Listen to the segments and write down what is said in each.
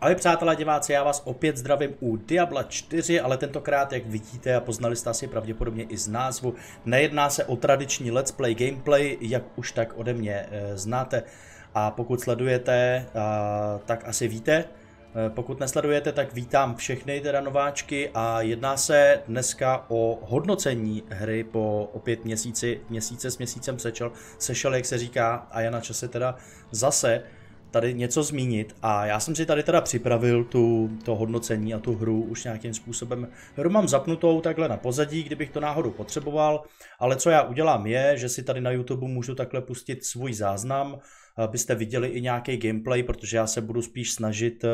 Ale přátelé diváci, já vás opět zdravím u Diabla 4, ale tentokrát, jak vidíte a poznali jste asi pravděpodobně i z názvu, nejedná se o tradiční let's play gameplay, jak už tak ode mě e, znáte. A pokud sledujete, a, eh, tak asi víte. E, pokud nesledujete, tak vítám všechny teda nováčky a jedná se dneska o hodnocení hry po opět měsíci, měsíce s měsícem sešel, sešel jak se říká, a je na čase teda zase tady něco zmínit a já jsem si tady teda připravil tu, to hodnocení a tu hru už nějakým způsobem. Hru mám zapnutou takhle na pozadí, kdybych to náhodou potřeboval, ale co já udělám je, že si tady na YouTube můžu takhle pustit svůj záznam, abyste viděli i nějaký gameplay, protože já se budu spíš snažit eh,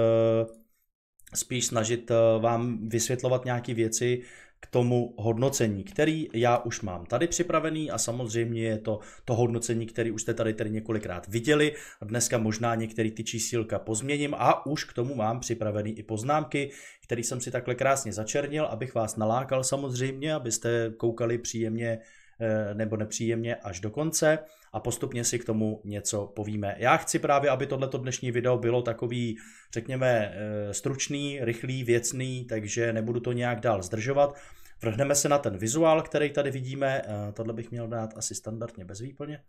spíš snažit eh, vám vysvětlovat nějaké věci, k tomu hodnocení, který já už mám tady připravený a samozřejmě je to to hodnocení, který už jste tady tady několikrát viděli. Dneska možná některý ty čísílka pozměním a už k tomu mám připravený i poznámky, který jsem si takhle krásně začernil, abych vás nalákal samozřejmě, abyste koukali příjemně eh, nebo nepříjemně až do konce a postupně si k tomu něco povíme. Já chci právě, aby tohleto dnešní video bylo takový, řekněme, eh, stručný, rychlý, věcný, takže nebudu to nějak dál zdržovat. Vrhneme se na ten vizuál, který tady vidíme. Eh, tohle bych měl dát asi standardně bez výplně.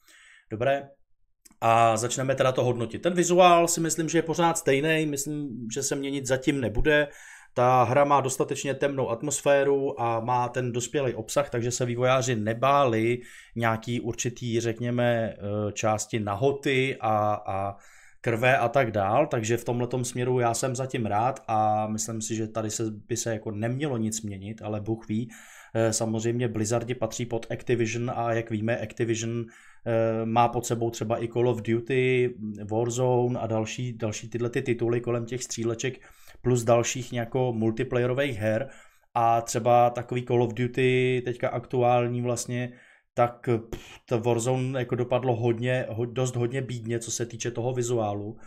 Dobré, a začneme teda to hodnotit. Ten vizuál si myslím, že je pořád stejný, myslím, že se měnit zatím nebude. Ta hra má dostatečně temnou atmosféru a má ten dospělý obsah, takže se vývojáři nebáli nějaký určitý, řekněme, eh, části nahoty a, a krve a tak dál, takže v tomhle směru já jsem zatím rád a myslím si, že tady se, by se jako nemělo nic měnit, ale Bůh ví. Eh, samozřejmě Blizzardi patří pod Activision a jak víme, Activision eh, má pod sebou třeba i Call of Duty, Warzone a další, další tyhle ty tituly kolem těch stříleček, plus dalších nějakou multiplayerových her a třeba takový Call of Duty teďka aktuální vlastně, tak pff, to Warzone jako dopadlo hodně, ho, dost hodně bídně, co se týče toho vizuálu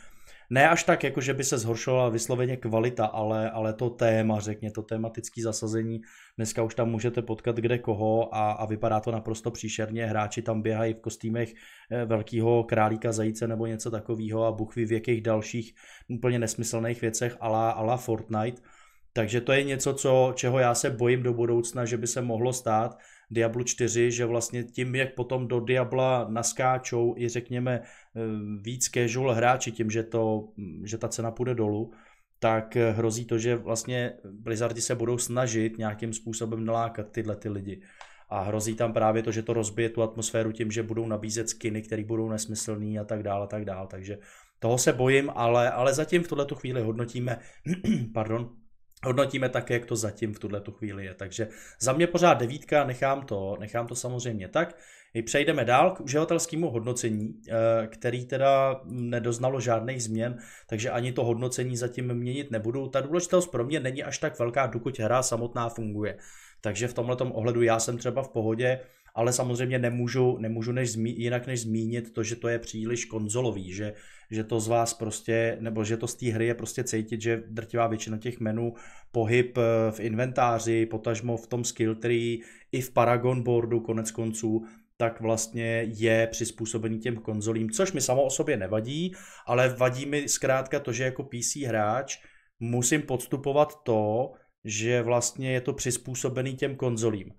ne až tak, jako že by se zhoršovala vysloveně kvalita, ale, ale to téma, řekně, to tematické zasazení. Dneska už tam můžete potkat kde koho a, a vypadá to naprosto příšerně. Hráči tam běhají v kostýmech eh, velkého králíka, zajíce nebo něco takového a buchví v jakých dalších úplně nesmyslných věcech ala, la Fortnite. Takže to je něco, co, čeho já se bojím do budoucna, že by se mohlo stát, Diablu 4, že vlastně tím, jak potom do Diabla naskáčou i řekněme eh, víc casual hráči tím, že, to, mm, že ta cena půjde dolů, tak eh, hrozí to, že vlastně Blizzardi se budou snažit nějakým způsobem nalákat tyhle ty lidi. A hrozí tam právě to, že to rozbije tu atmosféru tím, že budou nabízet skiny, které budou nesmyslné a tak dále a tak dále. Takže toho se bojím, ale, ale zatím v tuhle chvíli hodnotíme, pardon, hodnotíme tak, jak to zatím v tuhle tu chvíli je. Takže za mě pořád devítka, nechám to, nechám to samozřejmě tak. My přejdeme dál k uživatelskému hodnocení, eh, který teda nedoznalo žádných změn, takže ani to hodnocení zatím měnit nebudu. Ta důležitost pro mě není až tak velká, dokud hra samotná funguje. Takže v tomhle ohledu já jsem třeba v pohodě, ale samozřejmě nemůžu, nemůžu než zmí, jinak než zmínit to, že to je příliš konzolový, že, že to z vás prostě, nebo že to z té hry je prostě cítit, že drtivá většina těch menů pohyb eh, v inventáři, potažmo v tom skill tree, i v Paragon boardu konec konců, tak vlastně je přizpůsobený těm konzolím, což mi samo o sobě nevadí, ale vadí mi zkrátka to, že jako PC hráč musím podstupovat to, že vlastně je to přizpůsobený těm konzolím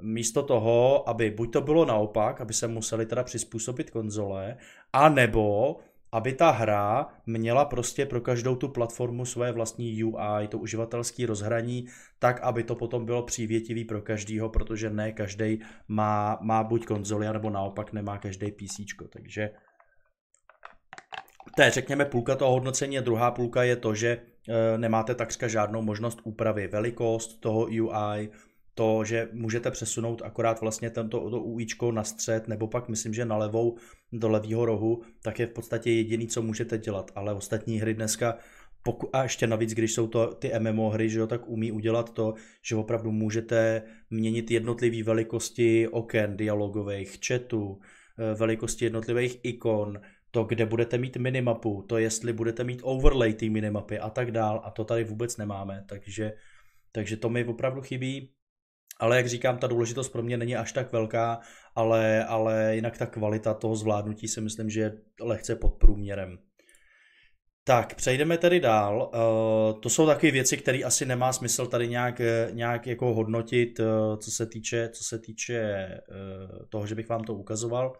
místo toho, aby buď to bylo naopak, aby se museli teda přizpůsobit konzole, a nebo aby ta hra měla prostě pro každou tu platformu své vlastní UI, to uživatelské rozhraní, tak, aby to potom bylo přívětivý pro každýho, protože ne každý má, má buď konzoli, nebo naopak nemá každý PC. Takže to je, řekněme, půlka toho hodnocení a druhá půlka je to, že e, nemáte takřka žádnou možnost úpravy velikost toho UI, to, že můžete přesunout akorát vlastně tento to UIčko na střed nebo pak myslím, že na levou do levého rohu, tak je v podstatě jediný, co můžete dělat, ale ostatní hry dneska poku- a ještě navíc, když jsou to ty MMO hry, že jo, tak umí udělat to, že opravdu můžete měnit jednotlivé velikosti oken dialogových, chatů, eh, velikosti jednotlivých ikon, to, kde budete mít minimapu, to, jestli budete mít overlay té minimapy a tak dál a to tady vůbec nemáme, takže, takže to mi opravdu chybí ale jak říkám, ta důležitost pro mě není až tak velká, ale, ale jinak ta kvalita toho zvládnutí si myslím, že je lehce pod průměrem. Tak, přejdeme tedy dál. Eh, to jsou takové věci, které asi nemá smysl tady nějak, nějak jako hodnotit, eh, co se, týče, co se týče eh, toho, že bych vám to ukazoval.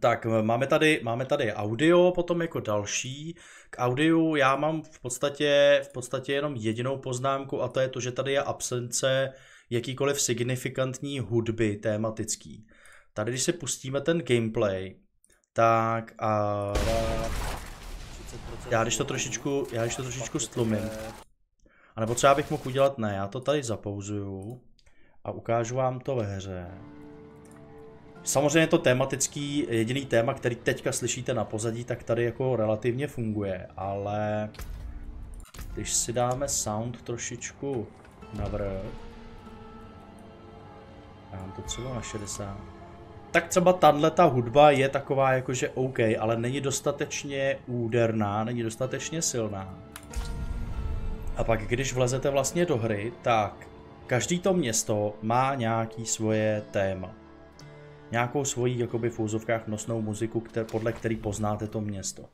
Tak, máme tady, máme tady audio, potom jako další. K audiu já mám v podstatě, v podstatě jenom jedinou poznámku a to je to, že tady je absence uh, jakýkoliv signifikantní hudby tématický. Tady, když si pustíme ten gameplay, tak a... Já když to trošičku, já když to trošičku stlumím, a nebo třeba bych mohl udělat ne, já to tady zapouzuju a ukážu vám to ve hře. Samozřejmě to tematický, jediný téma, který teďka slyšíte na pozadí, tak tady jako relativně funguje, ale když si dáme sound trošičku navrh, Dám to třeba na 60. Tak třeba tahle ta hudba je taková jakože OK, ale není dostatečně úderná, není dostatečně silná. A pak když vlezete vlastně do hry, tak každý to město má nějaký svoje téma. Nějakou svoji jakoby v úzovkách nosnou muziku, kter, podle který poznáte to město.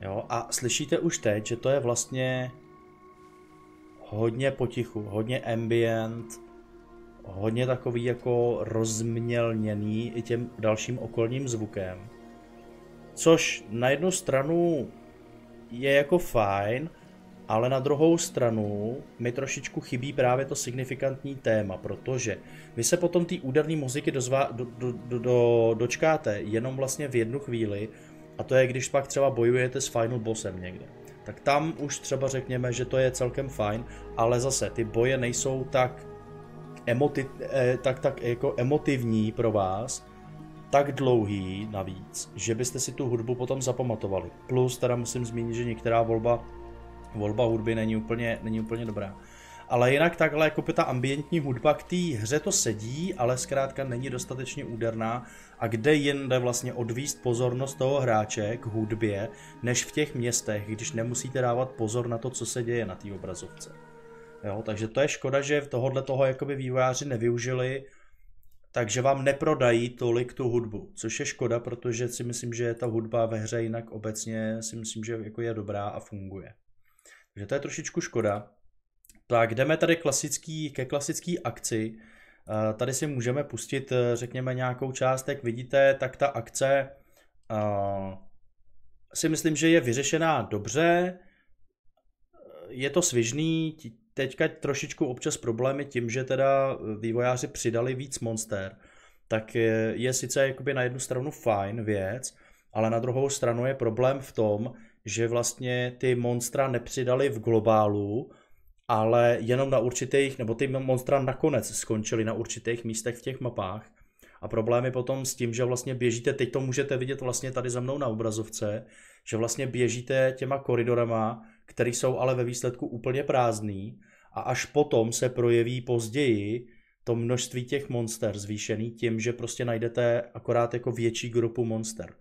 Jo, a slyšíte už teď, že to je vlastně hodně potichu, hodně ambient, hodně takový jako rozmělněný i těm dalším okolním zvukem. Což na jednu stranu je jako fajn, ale na druhou stranu mi trošičku chybí právě to signifikantní téma, protože vy se potom té úderné muziky dozvá do, do, do, do, dočkáte jenom vlastně v jednu chvíli, a to je, když pak třeba bojujete s final bossem někde tak tam už třeba řekněme, že to je celkem fajn, ale zase ty boje nejsou tak, emoti, eh, tak, tak jako emotivní pro vás, tak dlouhý navíc, že byste si tu hudbu potom zapamatovali. Plus teda musím zmínit, že některá volba, volba hudby není úplně, není úplně dobrá. Ale jinak takhle, jako by ta ambientní hudba k té hře to sedí, ale zkrátka není dostatečně úderná. A kde jinde vlastně odvíst pozornost toho hráče k hudbě, než v těch městech, když nemusíte dávat pozor na to, co se děje na té obrazovce. Jo, takže to je škoda, že tohohle toho jakoby vývojáři nevyužili, takže vám neprodají tolik tu hudbu, což je škoda, protože si myslím, že ta hudba ve hře jinak obecně si myslím, že jako je dobrá a funguje. Takže to je trošičku škoda. Tak jdeme tady klasický, ke klasické akci. Eh, tady si můžeme pustit, eh, řekněme, nějakou část, jak vidíte, tak ta akce eh, si myslím, že je vyřešená dobře, je to svižný, teďka trošičku občas problémy tím, že teda vývojáři přidali víc monster, tak je, je sice jakoby na jednu stranu fajn věc, ale na druhou stranu je problém v tom, že vlastně ty monstra nepřidali v globálu, ale jenom na určitých, nebo ty monstra nakonec skončily na určitých místech v těch mapách. A problémy potom s tím, že vlastně běžíte, teď to můžete vidět vlastně tady za mnou na obrazovce, že vlastně běžíte těma koridorama, které jsou ale ve výsledku úplně prázdný a až potom se projeví později to množství těch monster zvýšený tím, že prostě najdete akorát jako větší grupu monster.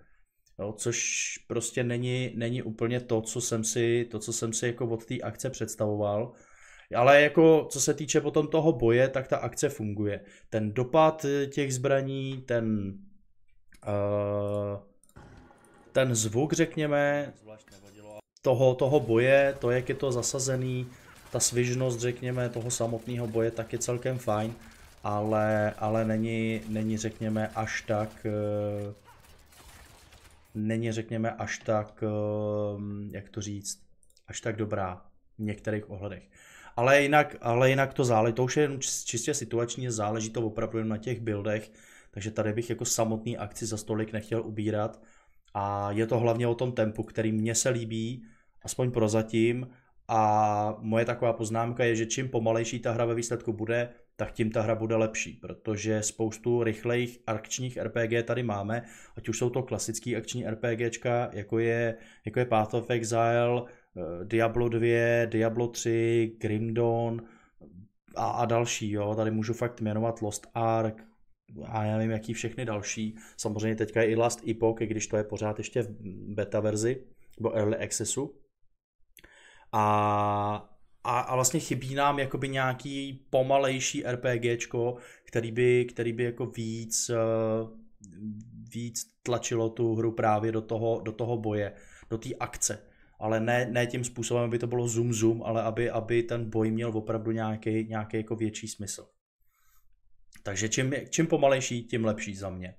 Jo, což prostě není, není úplně to, co jsem si, to, co jsem si jako od té akce představoval ale jako co se týče potom toho boje, tak ta akce funguje. Ten dopad eh, těch zbraní, ten uh, ten zvuk, řekněme, toho, toho boje, to, jak je to zasazený, ta svižnost, řekněme, toho samotného boje, tak je celkem fajn, ale, ale není, není, řekněme, až tak uh, není, řekněme, až tak, jak to říct, až tak dobrá v některých ohledech ale jinak, ale jinak to záleží, to už je čistě situačně, záleží to opravdu jen na těch buildech, takže tady bych jako samotný akci za stolik nechtěl ubírat a je to hlavně o tom tempu, který mně se líbí, aspoň prozatím a moje taková poznámka je, že čím pomalejší ta hra ve výsledku bude, tak tím ta hra bude lepší, protože spoustu rychlejch akčních RPG tady máme, ať už jsou to klasické akční RPGčka, jako je, jako je Path of Exile, Eh, Diablo 2, Diablo 3, Grim Dawn a, a další, jo, tady můžu fakt jmenovat Lost Ark a já nevím, jaký všechny další. Samozřejmě teďka je i Last Epoch, i když to je pořád ještě v beta verzi, nebo early accessu. A, a, a vlastně chybí nám jakoby nějaký pomalejší RPGčko, který by, který by jako víc, eh, víc tlačilo tu hru právě do toho, do toho boje, do té akce ale ne, ne tím způsobem, aby to bylo zoom zoom, ale aby, aby ten boj měl opravdu nějaký, nějaký jako větší smysl. Takže čím, čím pomalejší, tím lepší za mě.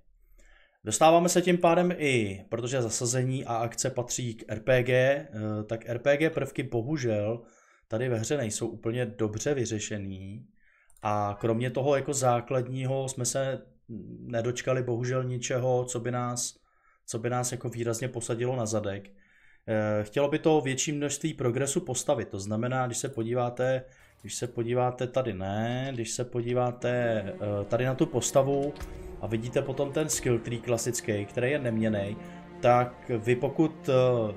Dostáváme se tím pádem i, protože zasazení a akce patří k RPG, eh, tak RPG prvky bohužel tady ve hře nejsou úplně dobře vyřešený a kromě toho jako základního jsme se nedočkali bohužel ničeho, co by nás, co by nás jako výrazně posadilo na zadek. Eh, chtělo by to větší množství progresu postavit, to znamená, když se podíváte, když se podíváte tady ne, když se podíváte eh, tady na tu postavu a vidíte potom ten skill tree klasický, který je neměný, tak vy pokud eh,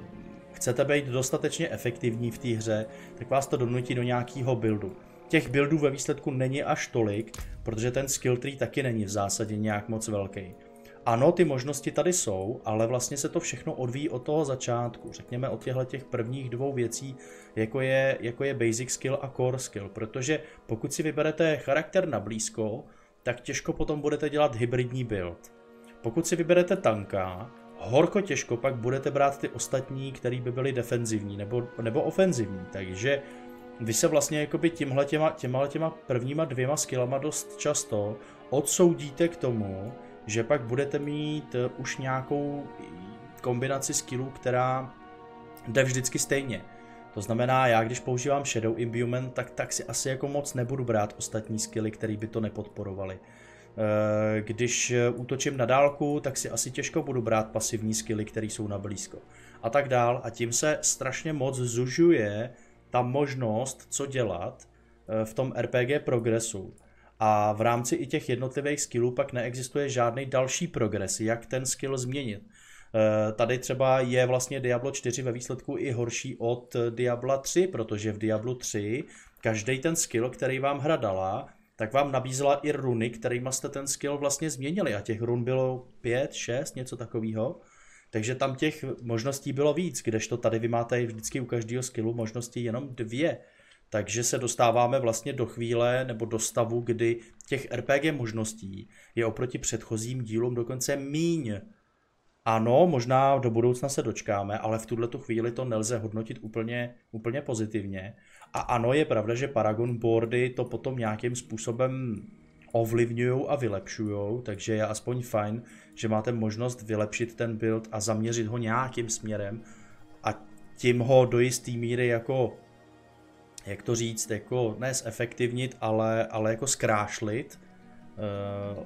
chcete být dostatečně efektivní v té hře, tak vás to donutí do nějakého buildu. Těch buildů ve výsledku není až tolik, protože ten skill tree taky není v zásadě nějak moc velký ano, ty možnosti tady jsou, ale vlastně se to všechno odvíjí od toho začátku, řekněme od těchto těch prvních dvou věcí, jako je, jako je basic skill a core skill, protože pokud si vyberete charakter na blízko, tak těžko potom budete dělat hybridní build. Pokud si vyberete tanka, horko těžko pak budete brát ty ostatní, které by byly defenzivní nebo, nebo ofenzivní, takže vy se vlastně jakoby těma, těma, těma prvníma dvěma skillama dost často odsoudíte k tomu, že pak budete mít eh, už nějakou kombinaci skillů, která jde vždycky stejně. To znamená, já když používám Shadow Imbument, tak, tak si asi jako moc nebudu brát ostatní skilly, které by to nepodporovaly. Eh, když eh, útočím na dálku, tak si asi těžko budu brát pasivní skilly, které jsou na blízko. A tak dál. A tím se strašně moc zužuje ta možnost, co dělat v tom RPG progresu a v rámci i těch jednotlivých skillů pak neexistuje žádný další progres, jak ten skill změnit. Eh, tady třeba je vlastně Diablo 4 ve výsledku i horší od Diabla 3, protože v Diablu 3 každý ten skill, který vám hra dala, tak vám nabízela i runy, kterými jste ten skill vlastně změnili a těch run bylo 5, 6, něco takového. Takže tam těch možností bylo víc, kdežto tady vy máte vždycky u každého skillu možnosti jenom dvě. Takže se dostáváme vlastně do chvíle nebo do stavu, kdy těch RPG možností je oproti předchozím dílům dokonce míň. Ano, možná do budoucna se dočkáme, ale v tuto chvíli to nelze hodnotit úplně, úplně pozitivně. A ano, je pravda, že Paragon boardy to potom nějakým způsobem ovlivňují a vylepšují, takže je aspoň fajn, že máte možnost vylepšit ten build a zaměřit ho nějakým směrem a tím ho do jisté míry jako jak to říct, jako ne zefektivnit, ale, ale jako zkrášlit, e,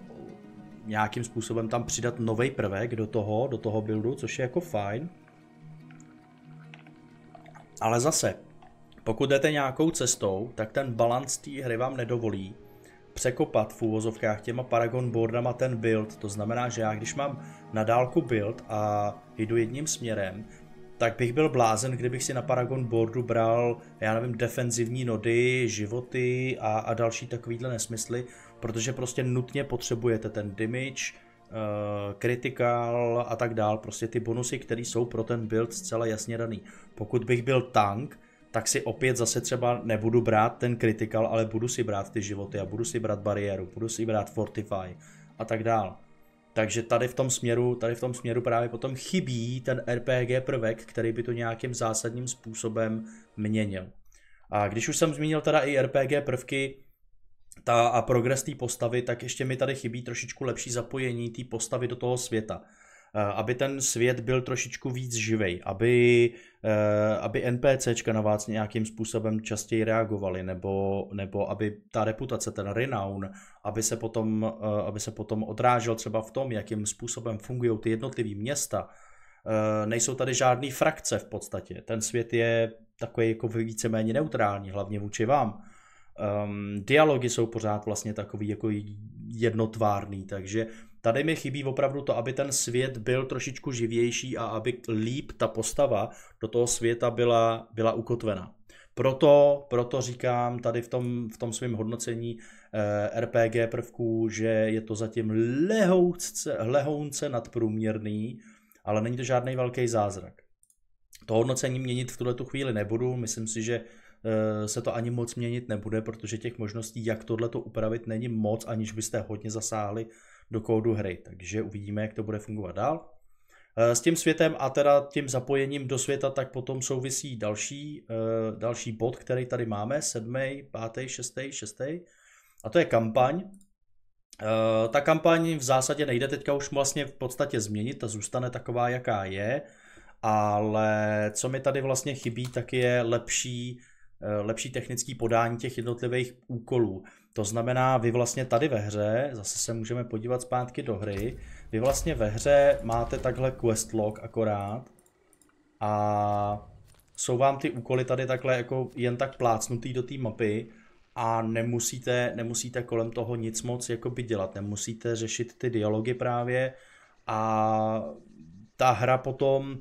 nějakým způsobem tam přidat nový prvek do toho, do toho buildu, což je jako fajn. Ale zase, pokud jdete nějakou cestou, tak ten balans té hry vám nedovolí překopat v úvozovkách těma Paragon boardama ten build. To znamená, že já když mám na dálku build a jdu jedním směrem, tak bych byl blázen, kdybych si na Paragon boardu bral, já nevím, defenzivní nody, životy a, a další takovýhle nesmysly, protože prostě nutně potřebujete ten damage, kritikál eh, a tak dál, prostě ty bonusy, které jsou pro ten build zcela jasně daný. Pokud bych byl tank, tak si opět zase třeba nebudu brát ten kritikál, ale budu si brát ty životy a budu si brát bariéru, budu si brát fortify a tak dál. Takže tady v tom směru, tady v tom směru právě potom chybí ten RPG prvek, který by to nějakým zásadním způsobem měnil. A když už jsem zmínil teda i RPG prvky ta, a progres té postavy, tak ještě mi tady chybí trošičku lepší zapojení té postavy do toho světa. Eh, aby ten svět byl trošičku víc živej, aby, eh, aby NPCčka na vás nějakým způsobem častěji reagovali, nebo, nebo aby ta reputace, ten renown, aby se, potom, eh, aby se potom odrážel třeba v tom, jakým způsobem fungují ty jednotlivé města. Nejsou tady žádné frakce v podstatě. Ten svět je takový jako víceméně neutrální, hlavně vůči vám. Um, dialogy jsou pořád vlastně takový jako jednotvárný, takže Tady mi chybí opravdu to, aby ten svět byl trošičku živější a aby líp ta postava do toho světa byla, byla ukotvena. Proto, proto říkám tady v tom, v tom svém hodnocení eh, RPG prvků, že je to zatím lehounce, lehounce nadprůměrný, ale není to žádný velký zázrak. To hodnocení měnit v tuhle chvíli nebudu, myslím si, že eh, se to ani moc měnit nebude, protože těch možností, jak tohle to upravit, není moc, aniž byste hodně zasáhli do kódu hry. Takže uvidíme, jak to bude fungovat dál. Eh, s tím světem a teda tím zapojením do světa tak potom souvisí další, eh, další bod, který tady máme, sedmý, pátý, šestý, šestý. A to je kampaň. Eh, ta kampaň v zásadě nejde teďka už vlastně v podstatě změnit, ta zůstane taková, jaká je, ale co mi tady vlastně chybí, tak je lepší, lepší technický podání těch jednotlivých úkolů. To znamená, vy vlastně tady ve hře, zase se můžeme podívat zpátky do hry, vy vlastně ve hře máte takhle quest log akorát a jsou vám ty úkoly tady takhle jako jen tak plácnutý do té mapy a nemusíte, nemusíte kolem toho nic moc jako by dělat, nemusíte řešit ty dialogy právě a ta hra potom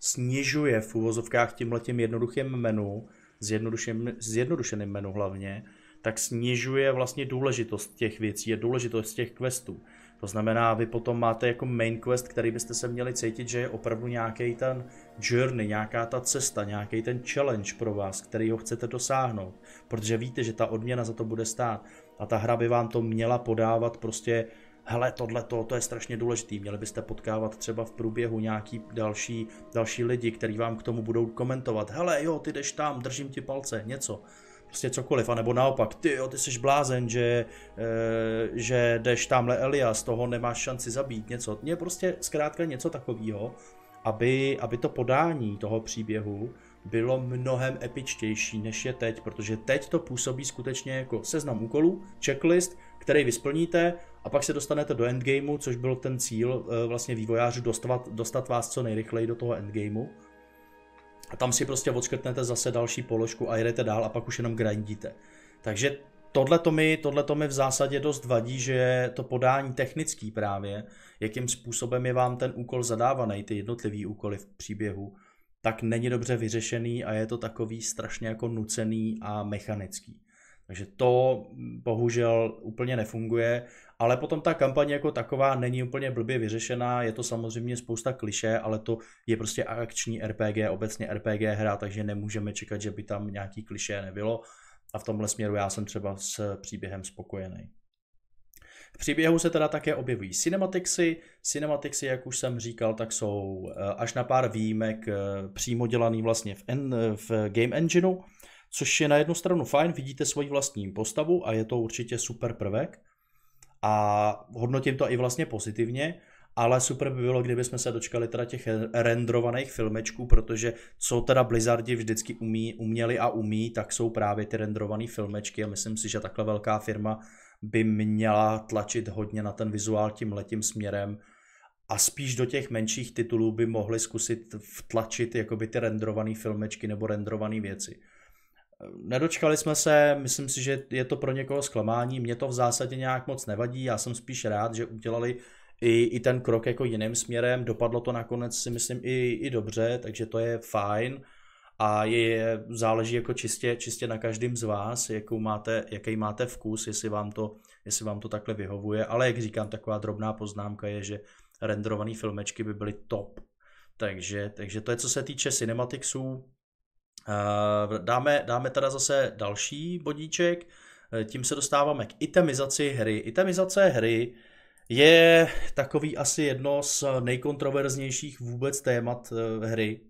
snižuje v úvozovkách tímhletím jednoduchým menu, zjednodušeným, zjednodušeným menu hlavně, tak snižuje vlastně důležitost těch věcí a důležitost těch questů. To znamená, vy potom máte jako main quest, který byste se měli cítit, že je opravdu nějaký ten journey, nějaká ta cesta, nějaký ten challenge pro vás, který ho chcete dosáhnout. Protože víte, že ta odměna za to bude stát. A ta hra by vám to měla podávat prostě hele, tohle to, to je strašně důležitý. Měli byste potkávat třeba v průběhu nějaký další, další lidi, kteří vám k tomu budou komentovat. Hele, jo, ty jdeš tam, držím ti palce, něco prostě cokoliv, anebo naopak, ty jo, ty jsi blázen, že, e, že jdeš tamhle Elias, toho nemáš šanci zabít, něco. Mně prostě zkrátka něco takového, aby, aby to podání toho příběhu bylo mnohem epičtější, než je teď, protože teď to působí skutečně jako seznam úkolů, checklist, který vy splníte a pak se dostanete do endgameu, což byl ten cíl eh, vlastně vývojářů dostat, dostat vás co nejrychleji do toho endgameu a tam si prostě odškrtnete zase další položku a jedete dál a pak už jenom grindíte. Takže tohle to mi, mi v zásadě dost vadí, že to podání technický právě, jakým způsobem je vám ten úkol zadávaný, ty jednotlivý úkoly v příběhu, tak není dobře vyřešený a je to takový strašně jako nucený a mechanický. Takže to bohužel úplně nefunguje ale potom ta kampaně jako taková není úplně blbě vyřešená, je to samozřejmě spousta kliše, ale to je prostě akční RPG, obecně RPG hra, takže nemůžeme čekat, že by tam nějaký kliše nebylo a v tomhle směru já jsem třeba s příběhem spokojený. V příběhu se teda také objevují cinematixy. Cinematixy, jak už jsem říkal, tak jsou eh, až na pár výjimek eh, přímo dělaný vlastně v, en, eh, v game engineu, což je na jednu stranu fajn, vidíte svoji vlastní postavu a je to určitě super prvek a hodnotím to i vlastně pozitivně, ale super by bylo, kdyby jsme se dočkali teda těch rendrovaných filmečků, protože co teda Blizzardi vždycky umí, uměli a umí, tak jsou právě ty rendrované filmečky a myslím si, že takhle velká firma by měla tlačit hodně na ten vizuál tím letím směrem a spíš do těch menších titulů by mohli zkusit vtlačit jakoby ty rendrované filmečky nebo rendrované věci. Nedočkali jsme se, myslím si, že je to pro někoho zklamání, mě to v zásadě nějak moc nevadí, já jsem spíš rád, že udělali i, i ten krok jako jiným směrem, dopadlo to nakonec si myslím i, i dobře, takže to je fajn a je, záleží jako čistě, čistě na každém z vás, jakou máte, jaký máte vkus, jestli vám, to, jestli vám to takhle vyhovuje, ale jak říkám, taková drobná poznámka je, že renderované filmečky by byly top, takže, takže to je co se týče cinematicsů, Eh, dáme, dáme teda zase další bodíček, eh, tím se dostáváme k itemizaci hry. Itemizace hry je takový asi jedno z nejkontroverznějších vůbec témat eh, hry.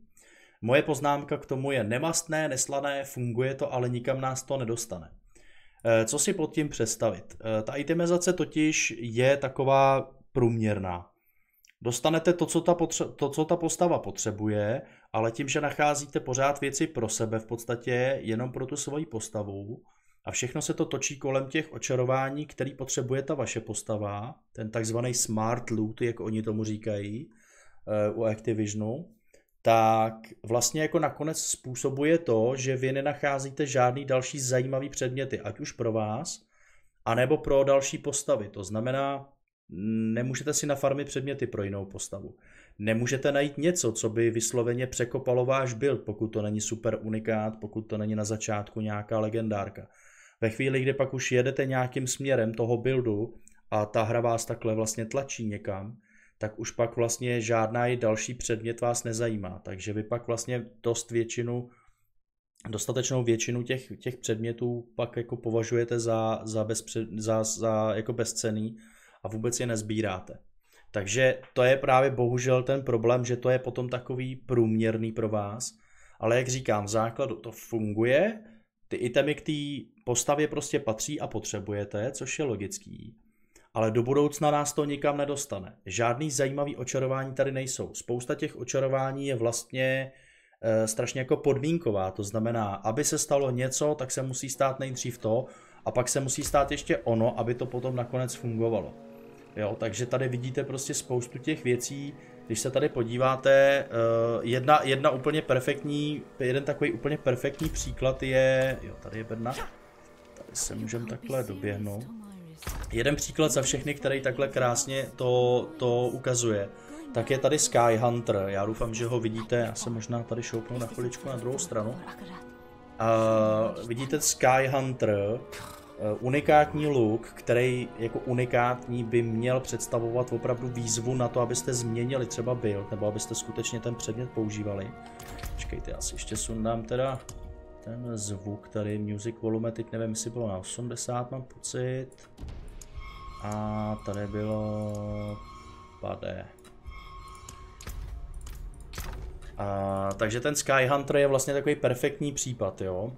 Moje poznámka k tomu je nemastné, neslané, funguje to, ale nikam nás to nedostane. Co si pod tím představit? Ta itemizace totiž je taková průměrná. Dostanete to co, ta potře- to, co ta postava potřebuje, ale tím, že nacházíte pořád věci pro sebe, v podstatě jenom pro tu svoji postavu, a všechno se to točí kolem těch očarování, který potřebuje ta vaše postava, ten takzvaný smart loot, jak oni tomu říkají eh, u Activisionu, tak vlastně jako nakonec způsobuje to, že vy nenacházíte žádný další zajímavý předměty, ať už pro vás, anebo pro další postavy. To znamená, Nemůžete si nafarmit předměty pro jinou postavu. Nemůžete najít něco, co by vysloveně překopalo váš build, pokud to není super unikát, pokud to není na začátku nějaká legendárka. Ve chvíli, kdy pak už jedete nějakým směrem toho buildu a ta hra vás takhle vlastně tlačí někam, tak už pak vlastně žádná i další předmět vás nezajímá. Takže vy pak vlastně dost většinu, dostatečnou většinu těch, těch předmětů pak jako považujete za, za, bezpřed, za, za jako bezcený a vůbec je nezbíráte. Takže to je právě bohužel ten problém, že to je potom takový průměrný pro vás. Ale jak říkám, v základu to funguje, ty itemy k té postavě prostě patří a potřebujete, což je logický. Ale do budoucna nás to nikam nedostane. Žádný zajímavý očarování tady nejsou. Spousta těch očarování je vlastně e, strašně jako podmínková. To znamená, aby se stalo něco, tak se musí stát nejdřív to a pak se musí stát ještě ono, aby to potom nakonec fungovalo. Jo, takže tady vidíte prostě spoustu těch věcí, když se tady podíváte, eh, jedna, jedna úplně perfektní, jeden takový úplně perfektní příklad je, jo tady je Brna, tady se můžeme takhle doběhnout. Jeden příklad za všechny, který takhle krásně to, to ukazuje, tak je tady Skyhunter, já doufám, že ho vidíte, já se možná tady šoupnu na chviličku na druhou stranu. Uh, vidíte Skyhunter, Eh, unikátní look, který jako unikátní by měl představovat opravdu výzvu na to, abyste změnili třeba build, nebo abyste skutečně ten předmět používali. Počkejte, já si ještě sundám teda ten zvuk tady, music volume, teď nevím, jestli bylo na 80, mám pocit. A tady bylo... Pade. A, takže ten Skyhunter je vlastně takový perfektní případ, jo?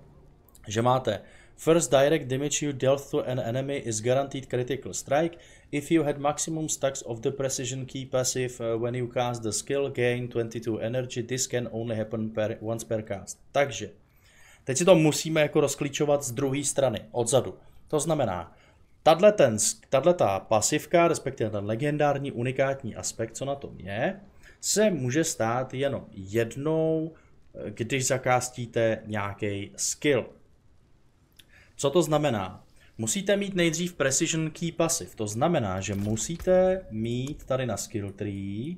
Že máte First direct damage you dealt to an enemy is guaranteed critical strike. If you had maximum stacks of the precision key passive uh, when you cast the skill, gain 22 energy. This can only happen per, once per cast. Takže, teď si to musíme jako rozklíčovat z druhé strany, odzadu. To znamená, tahle ta pasivka, respektive ten legendární unikátní aspekt, co na tom je, se může stát jenom jednou, eh, když zakástíte nějaký skill. Co to znamená? Musíte mít nejdřív Precision Key Passive, to znamená, že musíte mít tady na skill tree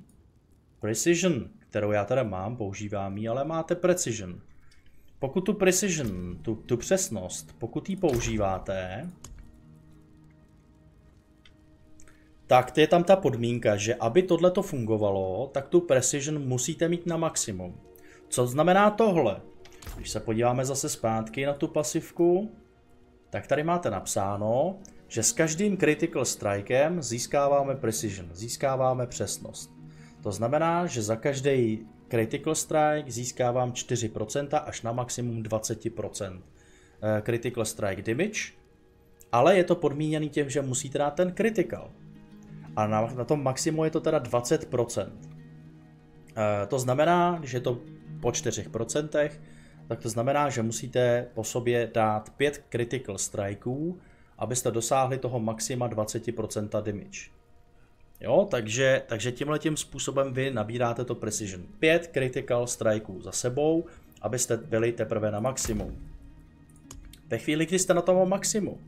Precision, kterou já tady mám, používám ji, ale máte Precision. Pokud tu Precision, tu, tu přesnost, pokud ji používáte, tak je tam ta podmínka, že aby tohle to fungovalo, tak tu precision musíte mít na maximum. Co znamená tohle? Když se podíváme zase zpátky na tu pasivku, tak tady máte napsáno, že s každým critical strikem získáváme precision, získáváme přesnost. To znamená, že za každý critical strike získávám 4% až na maximum 20% eh, critical strike damage, ale je to podmíněný tím, že musíte dát ten critical. A na, na tom maximu je to teda 20%. Eh, to znamená, že je to po 4%, tak to znamená, že musíte po sobě dát 5 critical strikeů, abyste dosáhli toho maxima 20% damage. Jo, takže, takže tímhle tím způsobem vy nabíráte to precision. 5 critical strikeů za sebou, abyste byli teprve na maximum. Ve chvíli, kdy jste na tom maximum,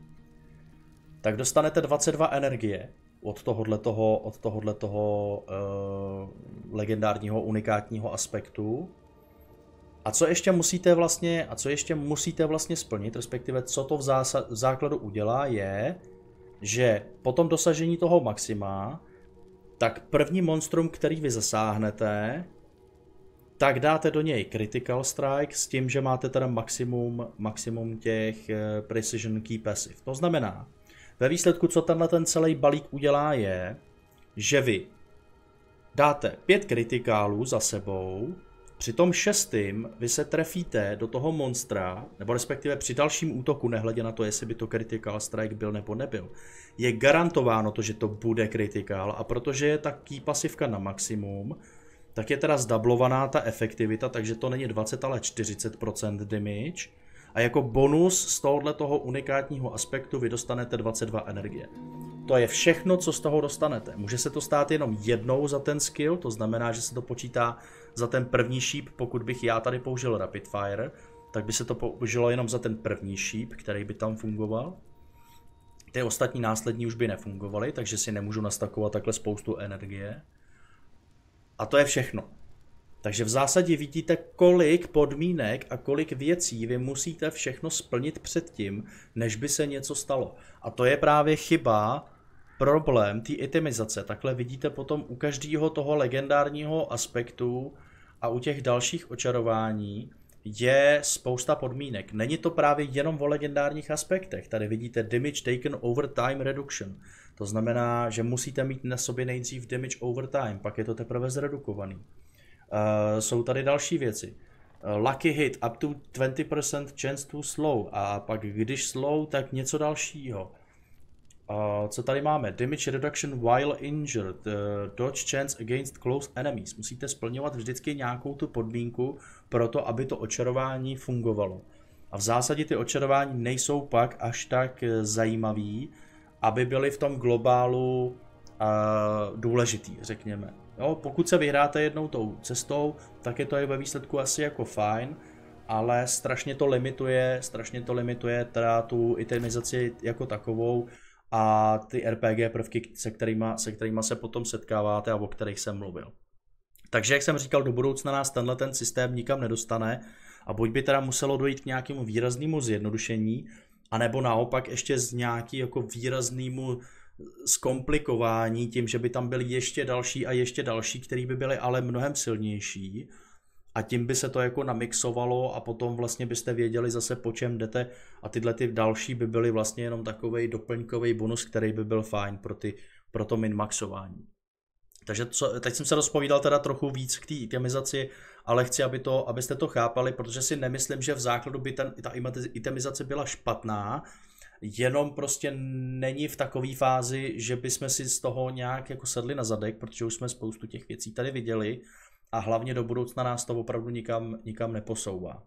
tak dostanete 22 energie od tohohle toho, od tohohle toho uh, legendárního unikátního aspektu a co ještě musíte vlastně, a co ještě musíte vlastně splnit, respektive co to v, zása, v základu udělá, je, že po tom dosažení toho maxima, tak první monstrum, který vy zasáhnete, tak dáte do něj critical strike s tím, že máte teda maximum, maximum těch eh, precision key passive. To znamená, ve výsledku, co tenhle ten celý balík udělá, je, že vy dáte pět kritikálů za sebou, při tom šestým vy se trefíte do toho monstra, nebo respektive při dalším útoku, nehledě na to, jestli by to critical strike byl nebo nebyl, je garantováno to, že to bude critical a protože je ta key pasivka na maximum, tak je teda zdablovaná ta efektivita, takže to není 20, ale 40% damage. A jako bonus z tohohle toho unikátního aspektu vy dostanete 22 energie. To je všechno, co z toho dostanete. Může se to stát jenom jednou za ten skill, to znamená, že se to počítá za ten první šíp, pokud bych já tady použil Rapid Fire, tak by se to použilo jenom za ten první šíp, který by tam fungoval. Ty ostatní následní už by nefungovaly, takže si nemůžu nastakovat takhle spoustu energie. A to je všechno. Takže v zásadě vidíte, kolik podmínek a kolik věcí vy musíte všechno splnit předtím, než by se něco stalo. A to je právě chyba, problém té itemizace. Takhle vidíte potom u každého toho legendárního aspektu a u těch dalších očarování je spousta podmínek. Není to právě jenom o legendárních aspektech. Tady vidíte damage taken over time reduction. To znamená, že musíte mít na sobě nejdřív damage over time, pak je to teprve zredukovaný. Uh, jsou tady další věci. Uh, lucky hit, up to 20% chance to slow a pak když slow, tak něco dalšího co tady máme? Damage reduction while injured. Uh, dodge chance against close enemies. Musíte splňovat vždycky nějakou tu podmínku pro to, aby to očarování fungovalo. A v zásadě ty očarování nejsou pak až tak eh, zajímavý, aby byly v tom globálu uh, důležitý, řekněme. Jo, pokud se vyhráte jednou tou cestou, tak je to i ve výsledku asi jako fajn, ale strašně to limituje, strašně to limituje teda tu itemizaci jako takovou, a ty RPG prvky, se kterými se, kterýma se potom setkáváte a o kterých jsem mluvil. Takže, jak jsem říkal, do budoucna nás tenhle ten systém nikam nedostane a buď by teda muselo dojít k nějakému výraznému zjednodušení, anebo naopak ještě z nějaký jako výraznému zkomplikování tím, že by tam byly ještě další a ještě další, který by byly ale mnohem silnější a tím by se to jako namixovalo a potom vlastně byste věděli zase po čem jdete a tyhle ty další by byly vlastně jenom takový doplňkový bonus, který by byl fajn pro, ty, pro to minmaxování. Takže co, teď jsem se rozpovídal teda trochu víc k té itemizaci, ale chci, aby to, abyste to chápali, protože si nemyslím, že v základu by ten, ta itemizace byla špatná, jenom prostě není v takové fázi, že bychom si z toho nějak jako sedli na zadek, protože už jsme spoustu těch věcí tady viděli a hlavně do budoucna nás to opravdu nikam, nikam neposouvá.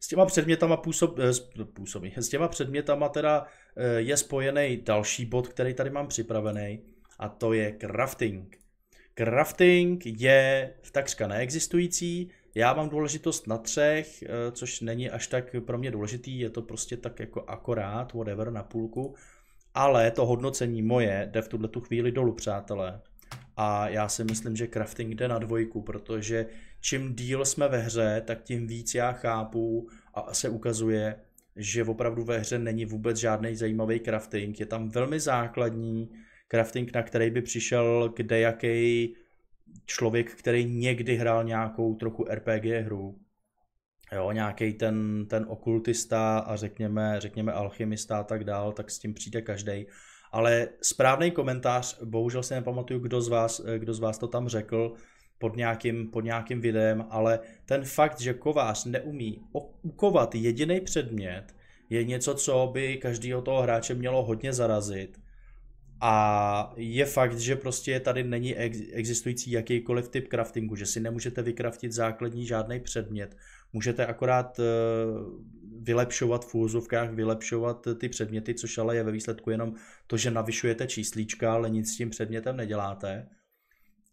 S těma předmětama působ, eh, působí. S těma předmětama teda eh, je spojený další bod, který tady mám připravený a to je crafting. Crafting je takřka neexistující, já mám důležitost na třech, eh, což není až tak pro mě důležitý, je to prostě tak jako akorát, whatever, na půlku, ale to hodnocení moje jde v tuhle tu chvíli dolů, přátelé. A já si myslím, že crafting jde na dvojku, protože čím díl jsme ve hře, tak tím víc já chápu a se ukazuje, že opravdu ve hře není vůbec žádný zajímavý crafting. Je tam velmi základní crafting, na který by přišel kde jaký člověk, který někdy hrál nějakou trochu RPG hru. Jo, nějaký ten, ten okultista a řekněme, řekněme alchymista a tak dál, tak s tím přijde každý. Ale správný komentář, bohužel si nepamatuju, kdo z vás, eh, kdo z vás to tam řekl pod nějakým, pod nějakým videem, ale ten fakt, že kovář neumí ukovat jediný předmět, je něco, co by každého toho hráče mělo hodně zarazit. A je fakt, že prostě tady není existující jakýkoliv typ craftingu, že si nemůžete vykraftit základní žádný předmět. Můžete akorát eh, vylepšovat v úzovkách, vylepšovat eh, ty předměty, což ale je ve výsledku jenom to, že navyšujete číslíčka, ale nic s tím předmětem neděláte.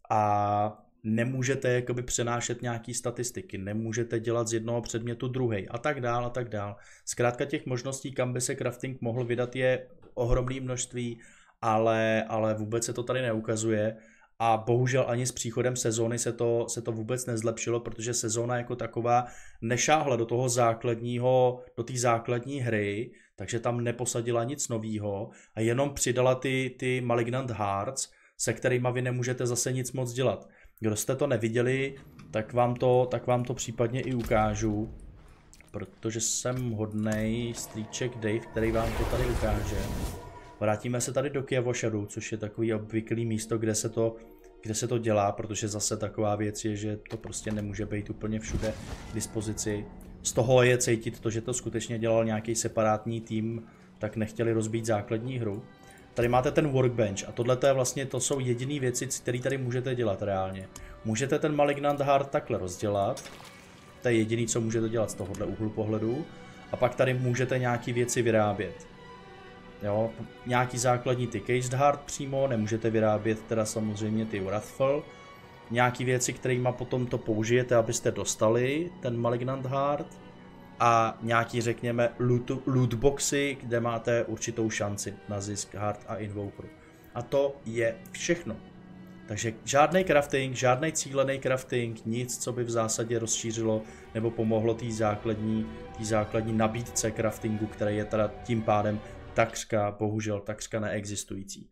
A nemůžete jakoby přenášet nějaký statistiky, nemůžete dělat z jednoho předmětu druhý a tak dál a tak dál. Zkrátka těch možností, kam by se crafting mohl vydat, je ohromné množství, ale, ale vůbec se to tady neukazuje a bohužel ani s příchodem sezóny se to, se to vůbec nezlepšilo, protože sezóna jako taková nešáhla do toho základního, do té základní hry, takže tam neposadila nic novýho a jenom přidala ty, ty Malignant Hearts, se kterými vy nemůžete zase nic moc dělat. Kdo jste to neviděli, tak vám to, tak vám to případně i ukážu, protože jsem hodnej stříček Dave, který vám to tady ukáže. Vrátíme se tady do Kievošadu, což je takový obvyklý místo, kde se to kde se to dělá, protože zase taková věc je, že to prostě nemůže být úplně všude k dispozici. Z toho je cítit to, že to skutečně dělal nějaký separátní tým, tak nechtěli rozbít základní hru. Tady máte ten workbench a tohle je vlastně, to jsou jediné věci, které tady můžete dělat reálně. Můžete ten Malignant Heart takhle rozdělat, to je jediný, co můžete dělat z tohohle úhlu pohledu. A pak tady můžete nějaké věci vyrábět. Jo, nějaký základní ty Caged Heart přímo, nemůžete vyrábět teda samozřejmě ty Wrathful. Nějaký věci, kterými potom to použijete, abyste dostali ten Malignant Heart. A nějaký, řekněme, loot, lootboxy, kde máte určitou šanci na zisk Heart a Invokeru. A to je všechno. Takže žádný crafting, žádný cílený crafting, nic, co by v zásadě rozšířilo nebo pomohlo té základní, tý základní nabídce craftingu, který je teda tím pádem takřka, bohužel takřka neexistující.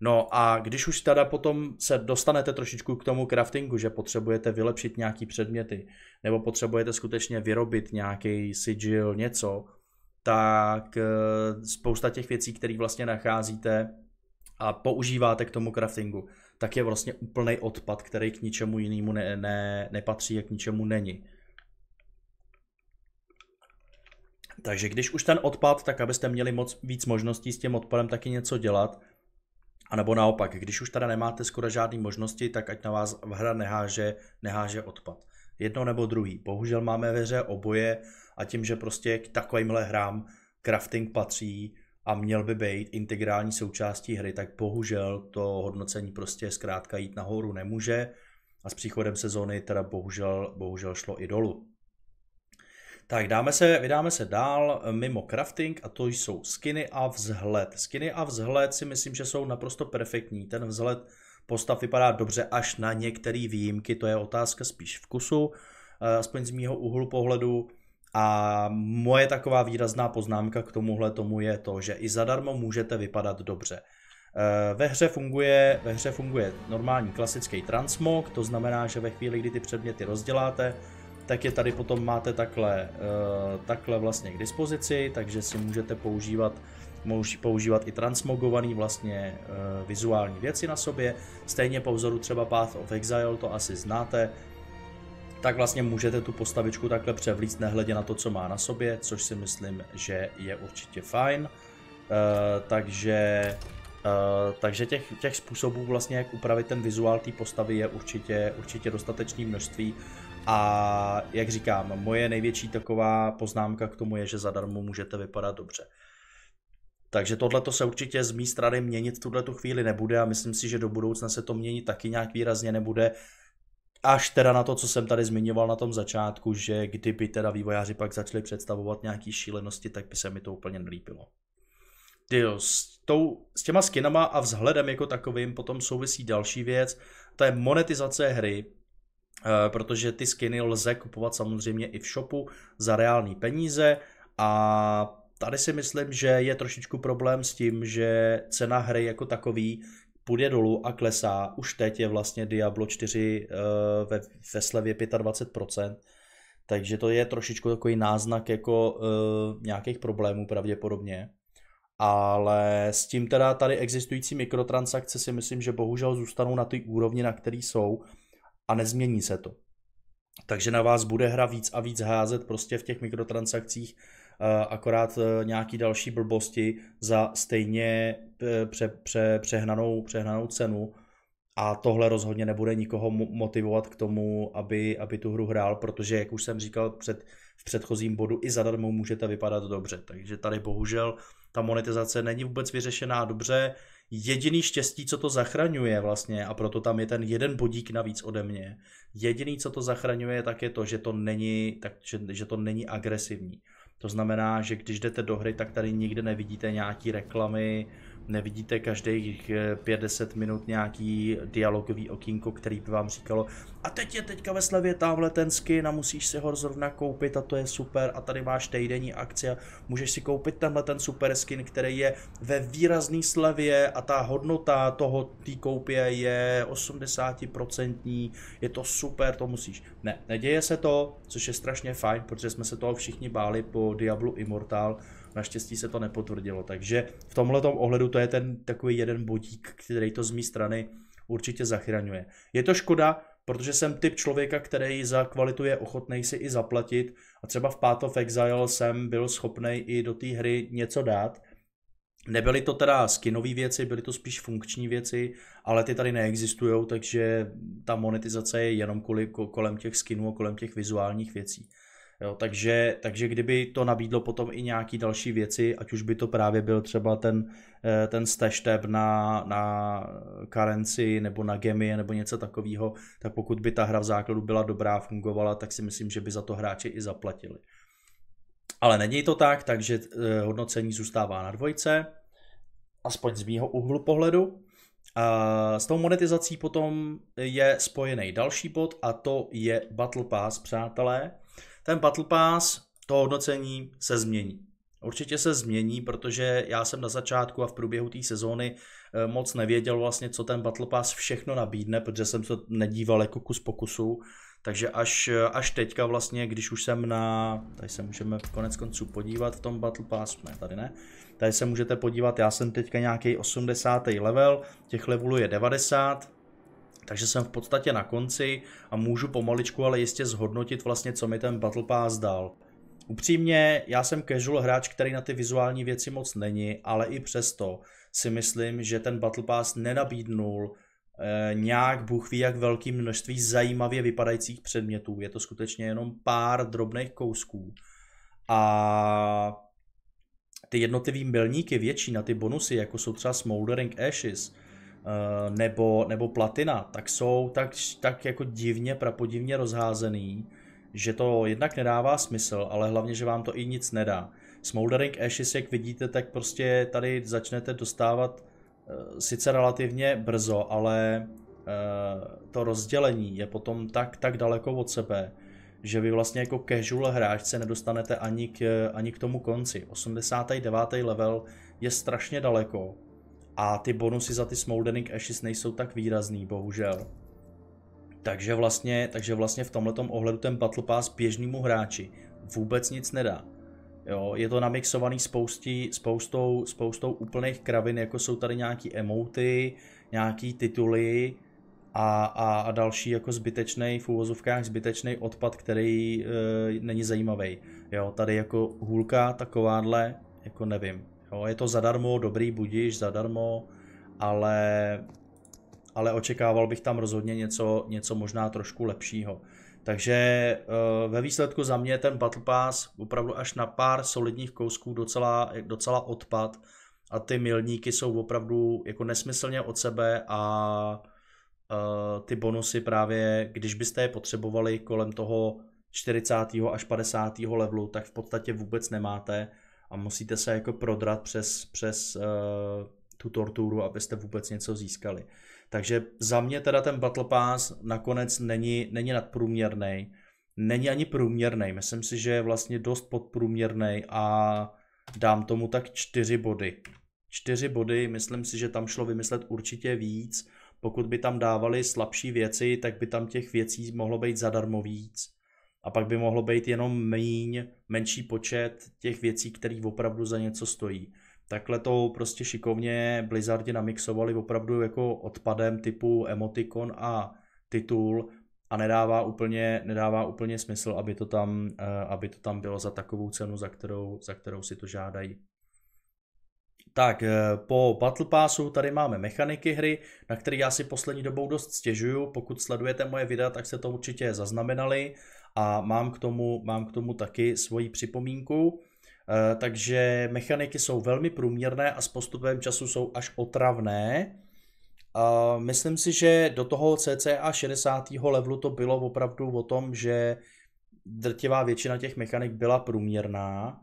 No a když už teda potom se dostanete trošičku k tomu craftingu, že potřebujete vylepšit nějaký předměty, nebo potřebujete skutečně vyrobit nějaký sigil, něco, tak eh, spousta těch věcí, které vlastně nacházíte a používáte k tomu craftingu, tak je vlastně úplný odpad, který k ničemu jinému ne, ne, nepatří a k ničemu není. Takže když už ten odpad, tak abyste měli moc víc možností s tím odpadem taky něco dělat, a nebo naopak, když už teda nemáte skoro žádné možnosti, tak ať na vás v hra neháže, neháže odpad. Jedno nebo druhý. Bohužel máme ve hře oboje a tím, že prostě k takovýmhle hrám crafting patří a měl by být integrální součástí hry, tak bohužel to hodnocení prostě zkrátka jít nahoru nemůže a s příchodem sezóny teda bohužel, bohužel šlo i dolů. Tak dáme se, vydáme se dál eh, mimo crafting a to jsou skiny a vzhled. Skiny a vzhled si myslím, že jsou naprosto perfektní. Ten vzhled postav vypadá dobře až na některé výjimky, to je otázka spíš vkusu, eh, aspoň z mýho úhlu pohledu. A moje taková výrazná poznámka k tomuhle tomu je to, že i zadarmo můžete vypadat dobře. Eh, ve hře funguje, ve hře funguje normální klasický transmog, to znamená, že ve chvíli, kdy ty předměty rozděláte, tak je tady potom máte takhle, eh, takhle vlastně k dispozici, takže si můžete používat používat i transmogovaný vlastně eh, vizuální věci na sobě, stejně po vzoru třeba Path of Exile, to asi znáte, tak vlastně můžete tu postavičku takhle převlíct nehledě na to, co má na sobě, což si myslím, že je určitě fajn. Uh, takže uh, takže těch, těch způsobů vlastně, jak upravit ten vizuál té postavy je určitě, určitě dostatečný množství a jak říkám, moje největší taková poznámka k tomu je, že zadarmo můžete vypadat dobře. Takže tohle to se určitě z mý strany měnit v tuhle tu chvíli nebude a myslím si, že do budoucna se to měnit taky nějak výrazně nebude. Až teda na to, co jsem tady zmiňoval na tom začátku, že kdyby teda vývojáři pak začali představovat nějaký šílenosti, tak by se mi to úplně nelíbilo. Jo, s, tou, s těma skinama a vzhledem jako takovým potom souvisí další věc, to je monetizace hry, Eh, protože ty skiny lze kupovat samozřejmě i v shopu za reální peníze a tady si myslím, že je trošičku problém s tím, že cena hry jako takový půjde dolů a klesá. Už teď je vlastně Diablo 4 eh, ve, ve slevě 25%, takže to je trošičku takový náznak jako uh, nějakých problémů pravděpodobně. Ale s tím teda tady existující mikrotransakce si myslím, že bohužel zůstanou na té úrovni, na který jsou a nezmění se to. Takže na vás bude hra víc a víc házet prostě v těch mikrotransakcích eh, akorát eh, nějaký další blbosti za stejně eh, pře, pře, přehnanou, přehnanou cenu a tohle rozhodně nebude nikoho motivovat k tomu, aby, aby tu hru hrál, protože jak už jsem říkal před, v předchozím bodu, i zadarmo můžete vypadat dobře, takže tady bohužel ta monetizace není vůbec vyřešená dobře, jediný štěstí, co to zachraňuje vlastně, a proto tam je ten jeden bodík navíc ode mě, jediný, co to zachraňuje, tak je to, že to není, tak, že, že to není agresivní. To znamená, že když jdete do hry, tak tady nikde nevidíte nějaký reklamy, nevidíte každých 50 eh, minut nějaký dialogový okýnko, který by vám říkalo a teď je teďka ve slevě tamhle ten skin a musíš si ho zrovna koupit a to je super a tady máš týdenní akce, a můžeš si koupit tenhle ten super skin, který je ve výrazný slevě a ta hodnota toho té koupě je 80%, je to super, to musíš. Ne, neděje se to, což je strašně fajn, protože jsme se toho všichni báli po Diablu Immortal, Naštěstí se to nepotvrdilo, takže v tomhle ohledu to je ten takový jeden bodík, který to z mé strany určitě zachraňuje. Je to škoda, protože jsem typ člověka, který za kvalitu je ochotný si i zaplatit a třeba v Path of Exile jsem byl schopný i do té hry něco dát. Nebyly to teda skinové věci, byly to spíš funkční věci, ale ty tady neexistují, takže ta monetizace je jenom kolem těch skinů a kolem těch vizuálních věcí. Jo, takže, takže kdyby to nabídlo potom i nějaký další věci, ať už by to právě byl třeba ten, eh, ten stash tab na, na currency nebo na gemy nebo něco takového, tak pokud by ta hra v základu byla dobrá, fungovala, tak si myslím, že by za to hráči i zaplatili. Ale není to tak, takže eh, hodnocení zůstává na dvojce, aspoň z mýho úhlu pohledu. A s tou monetizací potom je spojený další bod a to je Battle Pass, přátelé ten Battle Pass, to hodnocení se změní. Určitě se změní, protože já jsem na začátku a v průběhu té sezóny eh, moc nevěděl vlastně, co ten Battle Pass všechno nabídne, protože jsem se nedíval jako kus pokusu. Takže až, eh, až teďka vlastně, když už jsem na, tady se můžeme konec konců podívat v tom Battle pass, ne tady ne, tady se můžete podívat, já jsem teďka nějaký 80. level, těch levelů je 90, takže jsem v podstatě na konci a můžu pomaličku ale jistě zhodnotit vlastně, co mi ten Battle Pass dal. Upřímně, já jsem casual hráč, který na ty vizuální věci moc není, ale i přesto si myslím, že ten Battle Pass nenabídnul eh, nějak Bůh ví jak velký množství zajímavě vypadajících předmětů. Je to skutečně jenom pár drobných kousků. A ty jednotlivý milníky větší na ty bonusy, jako jsou třeba Smoldering Ashes, Eh, nebo, nebo platina, tak jsou tak, tak jako divně, prapodivně rozházený, že to jednak nedává smysl, ale hlavně, že vám to i nic nedá. Smoldering Ashes, jak vidíte, tak prostě tady začnete dostávat eh, sice relativně brzo, ale eh, to rozdělení je potom tak, tak daleko od sebe, že vy vlastně jako casual hráčce nedostanete ani k, ani k tomu konci. 89. level je strašně daleko a ty bonusy za ty Smoldering Ashes nejsou tak výrazný, bohužel. Takže vlastně, takže vlastně v tomhletom ohledu ten Battle Pass běžnému hráči vůbec nic nedá. Jo, je to namixovaný spoustí, spoustou, spoustou úplných kravin, jako jsou tady nějaký emoty, nějaký tituly a, a, a další jako zbytečný, v úvozovkách zbytečný odpad, který e, není zajímavý. Jo, tady jako hůlka takováhle, jako nevím. Jo, je to zadarmo, dobrý budíš, zadarmo, ale, ale očekával bych tam rozhodně něco, něco možná trošku lepšího. Takže eh, ve výsledku za mě ten Battle Pass opravdu až na pár solidních kousků docela, docela odpad a ty milníky jsou opravdu jako nesmyslně od sebe a eh, ty bonusy právě, když byste je potřebovali kolem toho 40. až 50. levelu, tak v podstatě vůbec nemáte a musíte se jako prodrat přes, přes uh, tu torturu, abyste vůbec něco získali. Takže za mě teda ten Battle Pass nakonec není, není nadprůměrný, není ani průměrný. Myslím si, že je vlastně dost podprůměrný a dám tomu tak čtyři body. Čtyři body, myslím si, že tam šlo vymyslet určitě víc. Pokud by tam dávali slabší věci, tak by tam těch věcí mohlo být zadarmo víc a pak by mohlo být jenom míň, menší počet těch věcí, které opravdu za něco stojí. Takhle to prostě šikovně Blizzardi namixovali opravdu jako odpadem typu emotikon a titul a nedává úplně, nedává úplně smysl, aby to, tam, eh, aby to tam bylo za takovou cenu, za kterou, za kterou si to žádají. Tak, eh, po Battle Passu tady máme mechaniky hry, na které já si poslední dobou dost stěžuju. Pokud sledujete moje videa, tak se to určitě zaznamenali a mám k tomu, mám k tomu taky svoji připomínku. Eh, takže mechaniky jsou velmi průměrné a s postupem času jsou až otravné. Myslím si, že do toho CCA 60. levelu to bylo opravdu o tom, že drtivá většina těch mechanik byla průměrná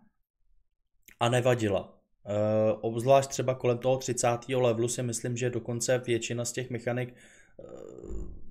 a nevadila. Eh, obzvlášť třeba kolem toho 30. levelu si myslím, že dokonce většina z těch mechanik eh,